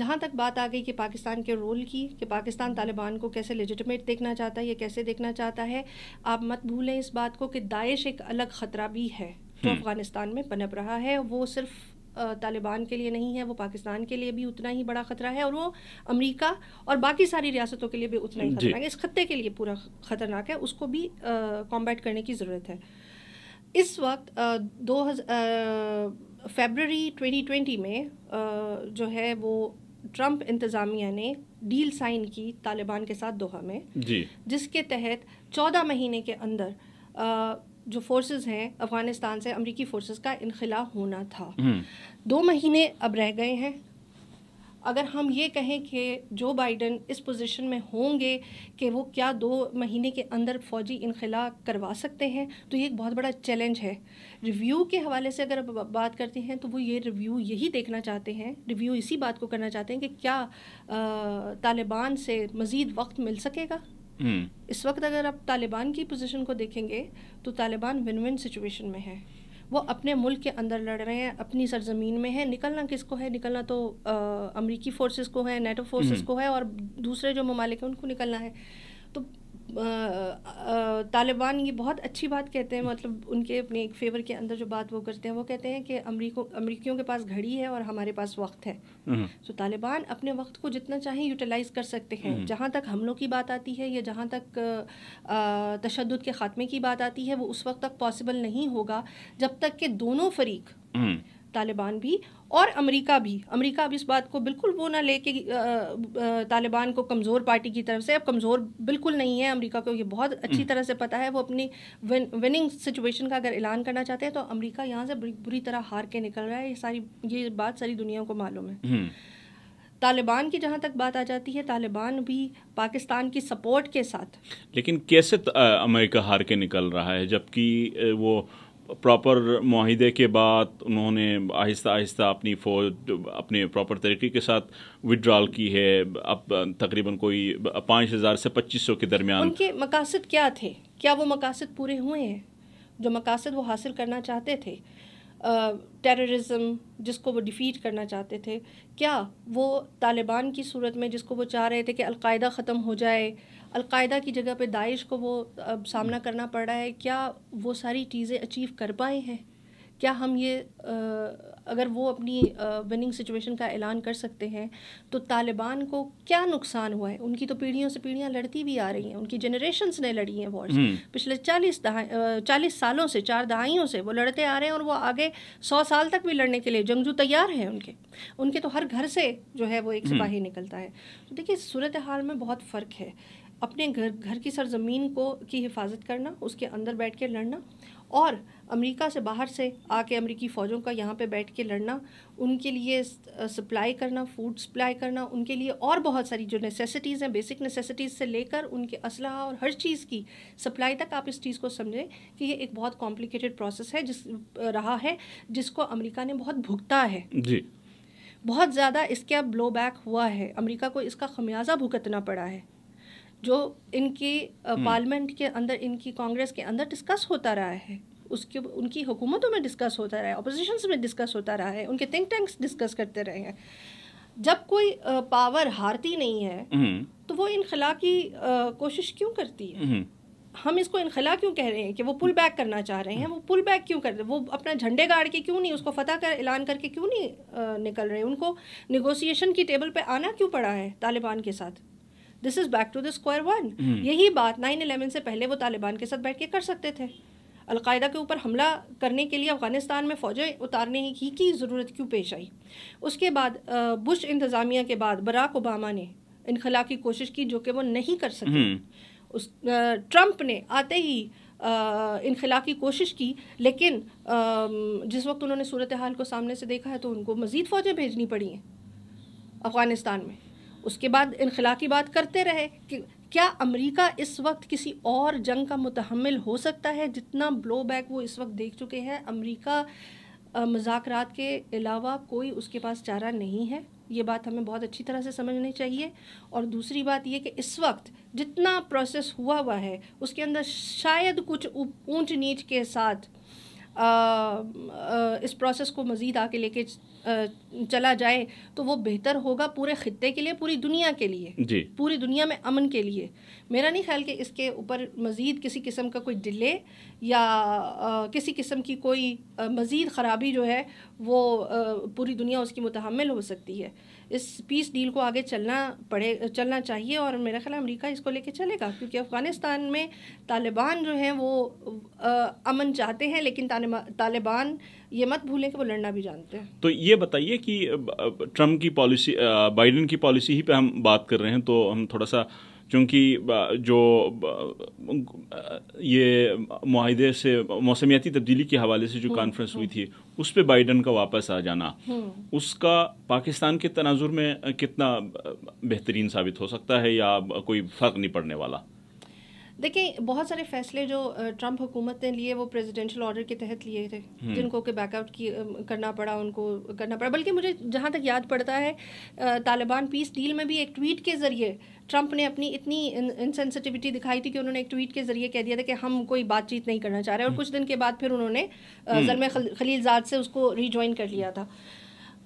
जहाँ तक बात आ गई कि पाकिस्तान के रोल की कि पाकिस्तान तालिबान को कैसे लेजिटमेट देखना चाहता है या कैसे देखना चाहता है आप मत भूलें इस बात को कि दाइश एक अलग ख़तरा भी है जो हम्म। अफ़गानिस्तान में पनप रहा है वो सिर्फ तालिबान के लिए नहीं है वो पाकिस्तान के लिए भी उतना ही बड़ा ख़तरा है और वो अमरीका और बाकी सारी रियासतों के लिए भी उतना ही खतरनाक है इस खत्े के लिए पूरा ख़तरनाक है उसको भी कॉम्बैट करने की ज़रूरत है इस वक्त दो फेबररी 2020 में जो है वो ट्रंप इंतज़ामिया ने डील साइन की तालिबान के साथ दोहा में जी जिसके तहत चौदह महीने के अंदर जो फोर्सेस हैं अफ़गानिस्तान से अमरीकी फोर्सेस का इनखला होना था हम्म। दो महीने अब रह गए हैं अगर हम ये कहें कि जो बाइडन इस पोजीशन में होंगे कि वो क्या दो महीने के अंदर फौजी इनखला करवा सकते हैं तो ये एक बहुत बड़ा चैलेंज है रिव्यू के हवाले से अगर बात करते हैं तो वो ये रिव्यू यही देखना चाहते हैं रिव्यू इसी बात को करना चाहते हैं कि क्या तालिबान से मज़ीद वक्त मिल सकेगा Hmm. इस वक्त अगर आप तालिबान की पोजीशन को देखेंगे तो तालिबान विन विन सिचुएशन में है वो अपने मुल्क के अंदर लड़ रहे हैं अपनी सरजमीन में है निकलना किसको है निकलना तो अमरीकी फोर्सेस को है नेटो फोर्सेस hmm. को है और दूसरे जो ममालिक हैं उनको निकलना है तालिबान ये बहुत अच्छी बात कहते हैं मतलब उनके अपने एक फेवर के अंदर जो बात वो करते हैं वो कहते हैं कि अमरीकों अमरीकियों के पास घड़ी है और हमारे पास वक्त है तो तालिबान अपने वक्त को जितना चाहें यूटिलाइज़ कर सकते हैं हम्म। जहाँ तक हमलों की बात आती है या जहाँ तक तशद के ख़ात्मे की बात आती है वो उस वक्त तक पॉसिबल नहीं होगा जब तक कि दोनों फरीक हम्म। तालिबान भी और अमेरिका भी अमेरिका अब इस बात को बिल्कुल वो ना ले कि तालिबान को कमज़ोर पार्टी की तरफ से अब कमज़ोर बिल्कुल नहीं है अमेरिका को ये बहुत अच्छी हम्म। तरह से पता है वो अपनी विन, विनिंग सिचुएशन का अगर ऐलान करना चाहते हैं तो अमेरिका यहाँ से बुरी तरह हार के निकल रहा है ये सारी ये बात सारी दुनिया को मालूम है हम्म। तालिबान की जहाँ तक बात आ जाती है तालिबान भी पाकिस्तान की सपोर्ट के साथ
लेकिन कैसे अमेरिका हार के निकल रहा है जबकि वो प्रॉपर माहिदे के बाद उन्होंने आहिस्ता आहिस्ता अपनी फ़ौज अपने प्रॉपर तरीके के साथ विड्रॉल की है अब तकरीबन कोई पाँच हज़ार से पच्चीस सौ के दरमियान उनके
मकासद क्या थे क्या वो मकासद पूरे हुए हैं जो मकासद वो हासिल करना चाहते थे टेररिज्म जिसको वो डिफ़ीट करना चाहते थे क्या वो तालिबान की सूरत में जिसको वो चाह रहे थे कि अलकायदा ख़त्म हो जाए अलकायदा की जगह पे दाइश को वो अब सामना हम्म। करना पड़ रहा है क्या वो सारी चीज़ें अचीव कर पाए हैं क्या हम ये अगर वो अपनी विनिंग सिचुएशन का ऐलान कर सकते हैं तो तालिबान को क्या नुकसान हुआ है उनकी तो पीढ़ियों से पीढ़ियाँ लड़ती भी आ रही हैं उनकी जनरेशन्स ने लड़ी हैं वॉर्स हम्म। पिछले चालीस चालीस सालों से चार दहाइयों से वो लड़ते आ रहे हैं और वो आगे सौ साल तक भी लड़ने के लिए जंगजू तैयार हैं उनके उनके तो हर घर से जो है वो एक हम्म। सिपाही निकलता है तो देखिए सूरत हाल में बहुत फ़र्क है अपने घर घर की सरजमीन को की हिफाजत करना उसके अंदर बैठ के लड़ना और अमेरिका से बाहर से आके अमेरिकी फ़ौजों का यहाँ पे बैठ के लड़ना उनके लिए सप्लाई करना फूड सप्लाई करना उनके लिए और बहुत सारी जो नेसेसिटीज़ हैं बेसिक नेसेसिटीज़ से लेकर उनके असला और हर चीज़ की सप्लाई तक आप इस चीज़ को समझें कि ये एक बहुत कॉम्प्लिकेटेड प्रोसेस है जिस रहा है जिसको अमरीका ने बहुत भुगता है जी बहुत ज़्यादा इसका ब्लो बैक हुआ है अमरीका को इसका खमियाजा भुगतना पड़ा है जो इनकी हम्म। पार्लियामेंट के अंदर इनकी कांग्रेस के अंदर डिस्कस होता रहा है उसके उनकी हुकूमतों में डिस्कस होता रहा है अपोजिशन में डिस्कस होता रहा है उनके थिंक टैंक्स डिस्कस करते रहे हैं जब कोई पावर हारती नहीं है हम्म। तो वो इनखला की कोशिश क्यों करती है हम्म। हम इसको इनखला क्यों कह रहे हैं कि वो पुल बैक करना चाह रहे हैं वो पुल बैक क्यों कर रहे हैं वो अपना झंडे गाड़ के क्यों नहीं उसको फतह कर ऐलान करके क्यों नहीं निकल रहे उनको निगोसिएशन की टेबल पे आना क्यों पड़ा है तालिबान के साथ this is back to the square one यही बात नाइन अलेवन से पहले वो तालिबान के साथ बैठ के कर सकते थे अलकायदा के ऊपर हमला करने के लिए अफ़गानिस्तान में फ़ौजें उतारने ही की ज़रूरत क्यों पेश आई उसके बाद बुश इंतज़ामिया के बाद बराक ओबामा ने इनखला की कोशिश की जो कि वो नहीं कर सके हम्म। उस ट्रंप ने आते ही इनखला की कोशिश की लेकिन जिस वक्त उन्होंने सूरत हाल को सामने से देखा है तो उनको मज़ीद फ़ौजें भेजनी पड़ी हैं अफ़गानिस्तान में उसके बाद इनखला की बात करते रहे कि क्या अमेरिका इस वक्त किसी और जंग का मुतहमल हो सकता है जितना ब्लो बैक वो इस वक्त देख चुके हैं अमेरिका मजाक के अलावा कोई उसके पास चारा नहीं है ये बात हमें बहुत अच्छी तरह से समझनी चाहिए और दूसरी बात ये कि इस वक्त जितना प्रोसेस हुआ हुआ है उसके अंदर शायद कुछ ऊंच नीच के साथ आ, आ, इस प्रोसेस को मज़ीद आके लेके चला जाए तो वो बेहतर होगा पूरे ख़त्े के लिए पूरी दुनिया के लिए जी पूरी दुनिया में अमन के लिए मेरा नहीं ख्याल कि इसके ऊपर मज़ीद किसी किस्म का कोई डिले या आ, किसी किस्म की कोई मज़ीद ख़राबी जो है वो आ, पूरी दुनिया उसकी मुतहमल हो सकती है इस पीस डील को आगे चलना पड़े चलना चाहिए और मेरा ख्याल अमेरिका इसको लेके चलेगा क्योंकि अफ़गानिस्तान में तालिबान जो हैं वो आ, अमन चाहते हैं लेकिन तालिबान ये मत भूलें कि वो लड़ना भी जानते हैं
तो ये बताइए कि ट्रम्प की पॉलिसी बाइडन की पॉलिसी ही पे हम बात कर रहे हैं तो हम थोड़ा सा क्योंकि जो ये माहे से मौसमियाती तब्दीली के हवाले से जो कॉन्फ्रेंस हम्म, हुई हम्म। थी उस पर बाइडन का वापस आ जाना हम्म। उसका पाकिस्तान के तनाजुर में कितना बेहतरीन साबित हो सकता है या कोई फ़र्क नहीं पड़ने वाला
देखिए बहुत सारे फैसले जो ट्रंप हुकूमत ने लिए वो प्रेसिडेंशियल ऑर्डर के तहत लिए थे हम्म। जिनको कि बैकआउट की करना पड़ा उनको करना पड़ा बल्कि मुझे जहाँ तक याद पड़ता है तालिबान पीस डील में भी एक ट्वीट के ज़रिए ट्रंप ने अपनी इतनी इनसेंसिटिविटी दिखाई थी कि उन्होंने एक ट्वीट के जरिए कह दिया था कि हम कोई बातचीत नहीं करना चाह रहे और हम्म। कुछ दिन के बाद फिर उन्होंने हम्म। जलम खलीलजाद से उसको रिजॉइन कर लिया था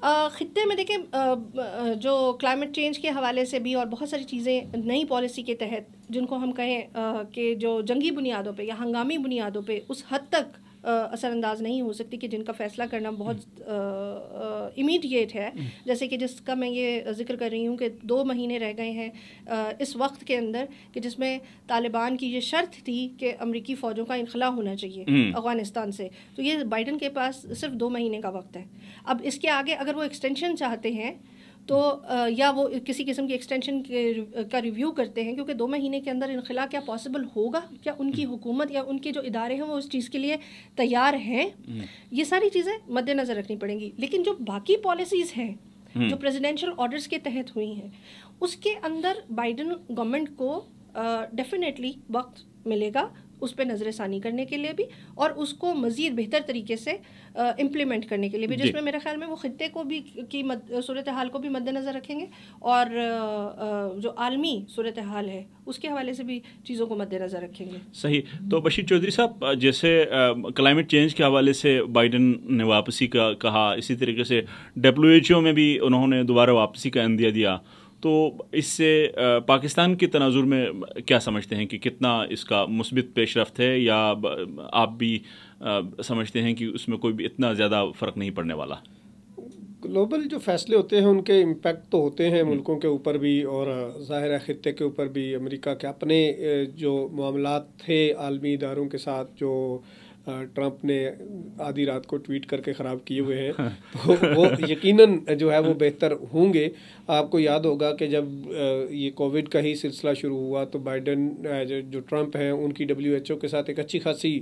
ख़त्े में देखें जो क्लाइमेट चेंज के हवाले से भी और बहुत सारी चीज़ें नई पॉलिसी के तहत जिनको हम कहें कि जो जंगी बुनियादों पे या हंगामी बुनियादों पे उस हद तक असरअंदाज नहीं हो सकती कि जिनका फ़ैसला करना बहुत इमीडिएट हम्म। है हम्म। जैसे कि जिसका मैं ये जिक्र कर रही हूँ कि दो महीने रह गए हैं इस वक्त के अंदर कि जिसमें तालिबान की ये शर्त थी कि अमरीकी फ़ौजों का इनखला होना चाहिए हम्म। अफ़गानिस्तान से तो ये बाइडन के पास सिर्फ दो महीने का वक्त है अब इसके आगे अगर वो एक्सटेंशन चाहते हैं तो आ, या वो किसी किस्म की एक्सटेंशन का रिव्यू करते हैं क्योंकि दो महीने के अंदर इनखिला क्या पॉसिबल होगा क्या उनकी हम्म। हुकूमत या उनके जो इदारे हैं वो उस चीज़ के लिए तैयार हैं ये सारी चीज़ें मद्देनज़र रखनी पड़ेंगी लेकिन जो बाकी पॉलिसीज़ हैं हम्म। जो प्रेजिडेंशल ऑर्डर्स के तहत हुई हैं उसके अंदर बाइडन गवर्नमेंट को डेफिनेटली वक्त मिलेगा उस पर नज़र षानी करने के लिए भी और उसको मज़ीद बेहतर तरीके से इम्प्लीमेंट करने के लिए भी जिसमें मेरे ख्याल में वो ख़त्े को भी की सूरत हाल को भी मद्दनज़र रखेंगे और जो आलमी सूरत हाल है उसके हवाले से भी चीज़ों को मद्देनज़र रखेंगे
सही तो बशीर चौधरी साहब जैसे क्लाइमेट चेंज के हवाले से बाइडन ने वापसी का कहा इसी तरीके से डब्ल्यू एच ओ में भी उन्होंने दोबारा वापसी का अंदिया दिया तो इससे पाकिस्तान के तनाजुर में क्या समझते हैं कि कितना इसका मुस्बित पेशरफ रफ्त है या आप भी समझते हैं कि उसमें कोई भी इतना ज़्यादा फ़र्क नहीं पड़ने वाला
ग्लोबल जो फैसले होते हैं उनके इम्पैक्ट तो होते हैं हम्म। मुल्कों के ऊपर भी और ज़ाहिर ख़त्े के ऊपर भी अमेरिका के अपने जो मामला थे आलमी इदारों के साथ जो ट्रंप ने आधी रात को ट्वीट करके ख़राब किए हुए हैं तो वो यकीनन जो है वो बेहतर होंगे आपको याद होगा कि जब ये कोविड का ही सिलसिला शुरू हुआ तो बाइडन जो ट्रंप हैं उनकी डब्ल्यू एच ओ के साथ एक अच्छी खासी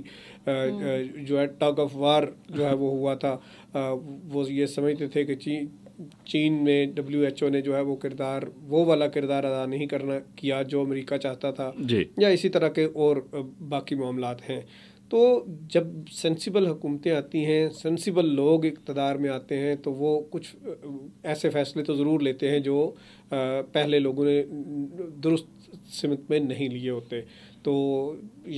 हम्म। जो है टग ऑफ वार जो है वो हुआ था वो ये समझते थे कि चीन चीन में डब्ल्यू एच ओ ने जो है वो किरदार वो वाला किरदार अदा नहीं करना किया जो अमेरिका चाहता था या इसी तरह के और बाकी मामला हैं तो जब सेंसिबल हुकूमतें आती हैं सेंसिबल लोग इकतदार में आते हैं तो वो कुछ ऐसे फ़ैसले तो ज़रूर लेते हैं जो पहले लोगों ने दुरुस्त सिमत में नहीं लिए होते तो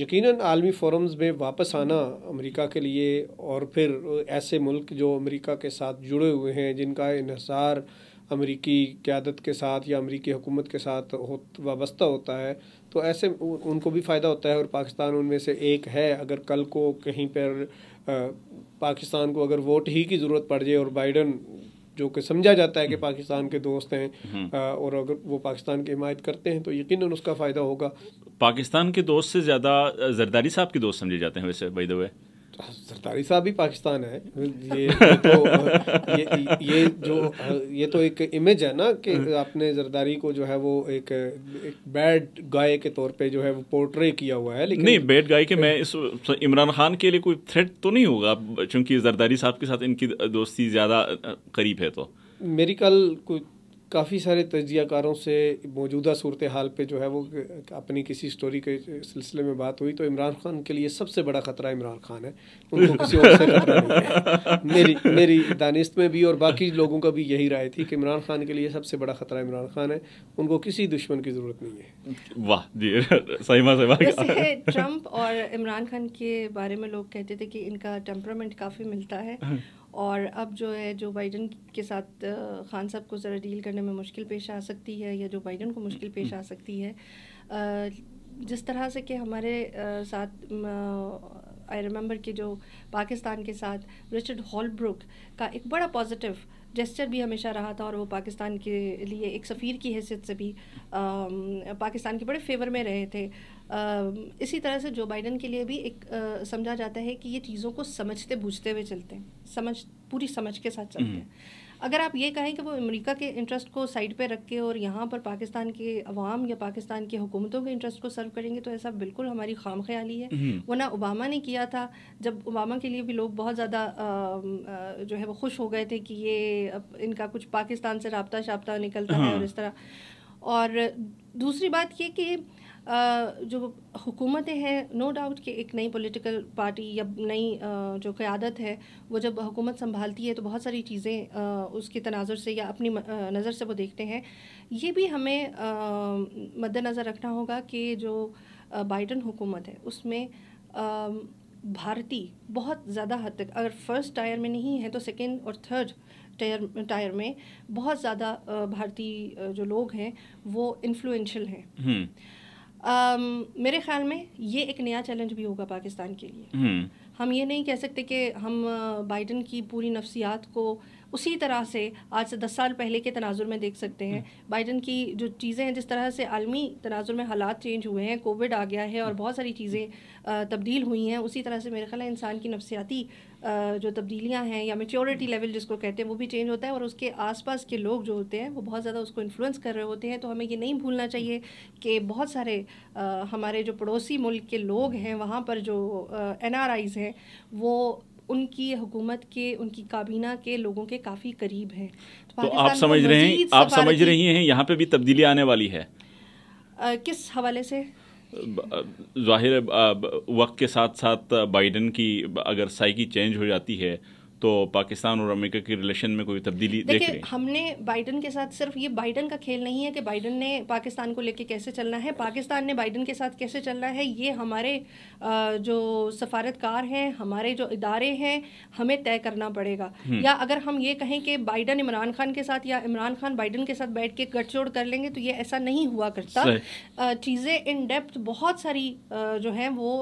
यकीनन आलमी फोरम्स में वापस आना अमेरिका के लिए और फिर ऐसे मुल्क जो अमेरिका के साथ जुड़े हुए हैं जिनका इसार अमरीकी क्यादत के साथ या अमरीकी हुकूमत के साथ हो वाबस्ता होता है तो ऐसे उनको भी फ़ायदा होता है और पाकिस्तान उनमें से एक है अगर कल को कहीं पर पाकिस्तान को अगर वोट ही की ज़रूरत पड़ जाए और बाइडन जो कि समझा जाता है कि पाकिस्तान के दोस्त हैं हम्म। और अगर वो पाकिस्तान की हिमायत करते हैं तो यकीन उसका फ़ायदा होगा
पाकिस्तान के दोस्त से ज़्यादा जरदारी साहब के दोस्त समझे जाते हैं वैसे बाई
सरदारी साहब भी पाकिस्तान है ये तो ये ये जो ये तो एक इमेज है ना कि हाँ। आपने जरदारी को जो है वो एक एक बैड गाय के तौर पे जो है वो पोर्ट्रे किया हुआ है लेकिन नहीं
बैड गाय के मैं इस इमरान खान के लिए कोई थ्रेट तो नहीं होगा क्योंकि जरदारी साहब के साथ इनकी दोस्ती ज़्यादा करीब है तो
मेरी कल कोई काफ़ी सारे तजियाकारों से मौजूदा सूरत हाल पर जो है वो अपनी किसी स्टोरी के सिलसिले में बात हुई तो इमरान खान के लिए सबसे बड़ा ख़तरा इमरान खान है उनको किसी और से नहीं है मेरी मेरी दानिश में भी और बाकी लोगों का भी यही राय थी कि इमरान खान के लिए सबसे बड़ा ख़तरा इमरान खान है उनको किसी दुश्मन की ज़रूरत नहीं है
वाह जी
ट्रंप और इमरान खान के बारे में लोग कहते थे कि इनका टेम्परामेंट काफ़ी मिलता है हाँ। और अब जो है जो बाइडन के साथ खान साहब को ज़रा डील करने में मुश्किल पेश आ सकती है या जो बाइडन को मुश्किल पेश आ सकती है जिस तरह से कि हमारे साथ आई रिमेंबर कि जो पाकिस्तान के साथ रिचर्ड हॉलब्रुक का एक बड़ा पॉजिटिव जेस्चर भी हमेशा रहा था और वो पाकिस्तान के लिए एक सफ़ीर की हैसियत से भी आ, पाकिस्तान के बड़े फेवर में रहे थे इसी तरह से जो बाइडन के लिए भी एक समझा जाता है कि ये चीज़ों को समझते बूझते हुए चलते हैं समझ पूरी समझ के साथ चलते हम्म। हैं अगर आप ये कहें कि वो अमेरिका के इंटरेस्ट को साइड पे रख के और यहाँ पर पाकिस्तान के अवाम या पाकिस्तान की हुकूमतों के इंटरेस्ट को सर्व करेंगे तो ऐसा बिल्कुल हमारी खाम ख्याली है हम्म। वरना ओबामा ने किया था जब ओबामा के लिए भी लोग बहुत ज़्यादा जो है वो खुश हो गए थे कि ये इनका कुछ पाकिस्तान से रबता शाबता निकलता हाँ। है और इस तरह और दूसरी बात ये कि जो हुकूमतें हैं नो डाउट कि एक नई पॉलिटिकल पार्टी या नई जो क़्यादत है वो जब हुकूमत संभालती है तो बहुत सारी चीज़ें उसके तनाजर से या अपनी नज़र से वो देखते हैं ये भी हमें मद्दनज़र रखना होगा कि जो बाइडन हुकूमत है उसमें भारती बहुत ज़्यादा हद तक अगर फर्स्ट टायर में नहीं है तो सेकेंड और थर्ड टायर टायर में बहुत ज़्यादा भारतीय जो लोग हैं वो इन्फ्लुएंशियल हैं हम्म। Um, मेरे ख्याल में ये एक नया चैलेंज भी होगा पाकिस्तान के लिए हम्म। हम ये नहीं कह सकते कि हम बाइडन uh, की पूरी नफ्सियात को उसी तरह से आज से दस साल पहले के तनाजुर में देख सकते हैं बाइडन हम्म। की जो चीज़ें हैं जिस तरह से आलमी तनाजुर में हालात चेंज हुए हैं कोविड आ गया है और हम्म। बहुत सारी चीज़ें तब्दील हुई हैं उसी तरह से मेरे ख्याल इंसान की नफसियाती जो तब्दीलियाँ हैं या मेच्योरिटी लेवल जिसको कहते हैं वो भी चेंज होता है और उसके आसपास के लोग जो होते हैं वो बहुत ज़्यादा उसको इन्फ्लुएंस कर रहे होते हैं तो हमें ये नहीं भूलना चाहिए कि बहुत सारे आ, हमारे जो पड़ोसी मुल्क के लोग हैं वहाँ पर जो एन हैं वो उनकी हुकूमत के उनकी काबीना के लोगों के काफ़ी करीब हैं तो, तो आप समझ रहे हैं आप समझ रही
हैं यहाँ पे भी तब्दीली आने वाली है
आ, किस हवाले से
जाहिर वक्त के साथ साथ बाइडन की अगर साइकी चेंज हो जाती है तो पाकिस्तान और अमेरिका की रिलेशन में कोई तब्दीली देखिए
हमने बाइडन के साथ सिर्फ ये बाइडन का खेल नहीं है कि बाइडन ने पाकिस्तान को लेके कैसे चलना है पाकिस्तान ने बाइडन के साथ कैसे चलना है ये हमारे जो सफारतकार हैं हमारे जो इदारे हैं हमें तय करना पड़ेगा हम्म। या अगर हम ये कहें कि बाइडन इमरान खान के साथ या इमरान खान बाइडन के साथ बैठ के गठजोड़ कर लेंगे तो ये ऐसा नहीं हुआ करता चीज़ें इन डेप्थ बहुत सारी जो हैं वो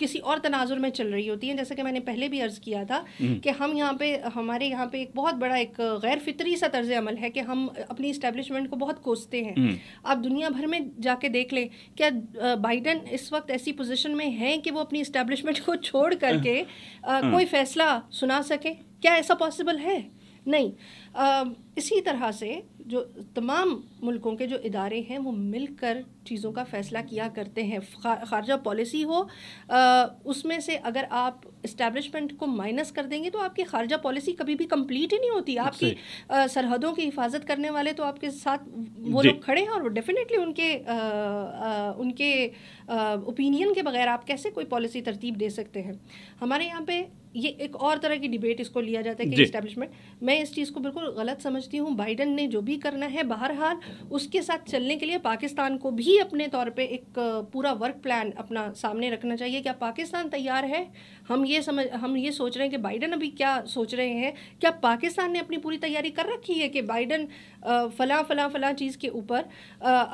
किसी और तनाजुर में चल रही होती हैं जैसे कि मैंने पहले भी अर्ज़ किया था हम्म। कि हम यहाँ पे हमारे यहाँ पे एक बहुत बड़ा एक गैर फितरी सा तर्ज अमल है कि हम अपनी इस्टेब्लिशमेंट को बहुत कोसते हैं हम्म। आप दुनिया भर में जाके देख लें क्या बाइडन इस वक्त ऐसी पोजिशन में हैं कि वो अपनी इस्टेब्लिशमेंट को छोड़ करके हम्म। कोई फैसला सुना सकें क्या ऐसा पॉसिबल है नहीं आ, इसी तरह से जो तमाम मुल्कों के जो इदारे हैं वो मिलकर चीज़ों का फ़ैसला किया करते हैं खारजा पॉलिसी हो उसमें से अगर आप इस्टेब्लिशमेंट को माइनस कर देंगे तो आपकी खारजा पॉलिसी कभी भी कंप्लीट ही नहीं होती आपकी सरहदों की हिफाजत करने वाले तो आपके साथ वो लोग खड़े हैं और डेफिनेटली उनके आ, आ, उनके ओपिनियन के बगैर आप कैसे कोई पॉलिसी तरतीब दे सकते हैं हमारे यहाँ पे ये एक और तरह की डिबेट इसको लिया जाता है कि इस्टेब्लिशमेंट मैं इस चीज़ को बिल्कुल गलत समझती हूँ बाइडन ने जो भी नहीं करना है बहरहाल उसके साथ चलने के लिए पाकिस्तान को भी अपने तौर पर एक पूरा वर्क प्लान अपना सामने रखना चाहिए क्या पाकिस्तान तैयार है हम ये समझ हम ये सोच रहे हैं कि बाइडन अभी क्या सोच रहे हैं क्या पाकिस्तान ने अपनी पूरी तैयारी कर रखी है कि बाइडन फ़लाँ फ़लाँ फ़लाँ चीज़ के ऊपर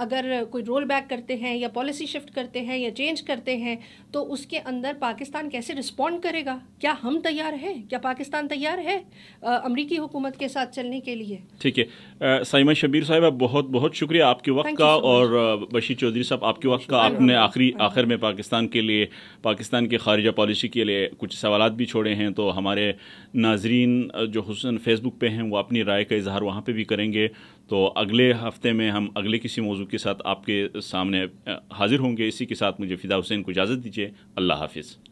अगर कोई रोल बैक करते हैं या पॉलिसी शिफ्ट करते हैं या चेंज करते हैं तो उसके अंदर पाकिस्तान कैसे रिस्पॉन्ड करेगा क्या हम तैयार हैं क्या पाकिस्तान तैयार है अमरीकी हुकूमत के साथ चलने के लिए
ठीक है साइमा शबीर साहब आप बहुत बहुत शुक्रिया आपके वक्त का और बशीर चौधरी साहब आपके वक्त का आपने आखिरी आखिर में पाकिस्तान के लिए पाकिस्तान के खारजा पॉलिसी के लिए कुछ सवाल भी छोड़े हैं तो हमारे नाजरीन जो खसूस फेसबुक पे हैं वो अपनी राय का इजहार वहाँ पे भी करेंगे तो अगले हफ्ते में हम अगले किसी मौजू के साथ आपके सामने हाजिर होंगे इसी के साथ मुझे फ़िदा हुसैन को इजाज़त दीजिए अल्लाह हाफिज़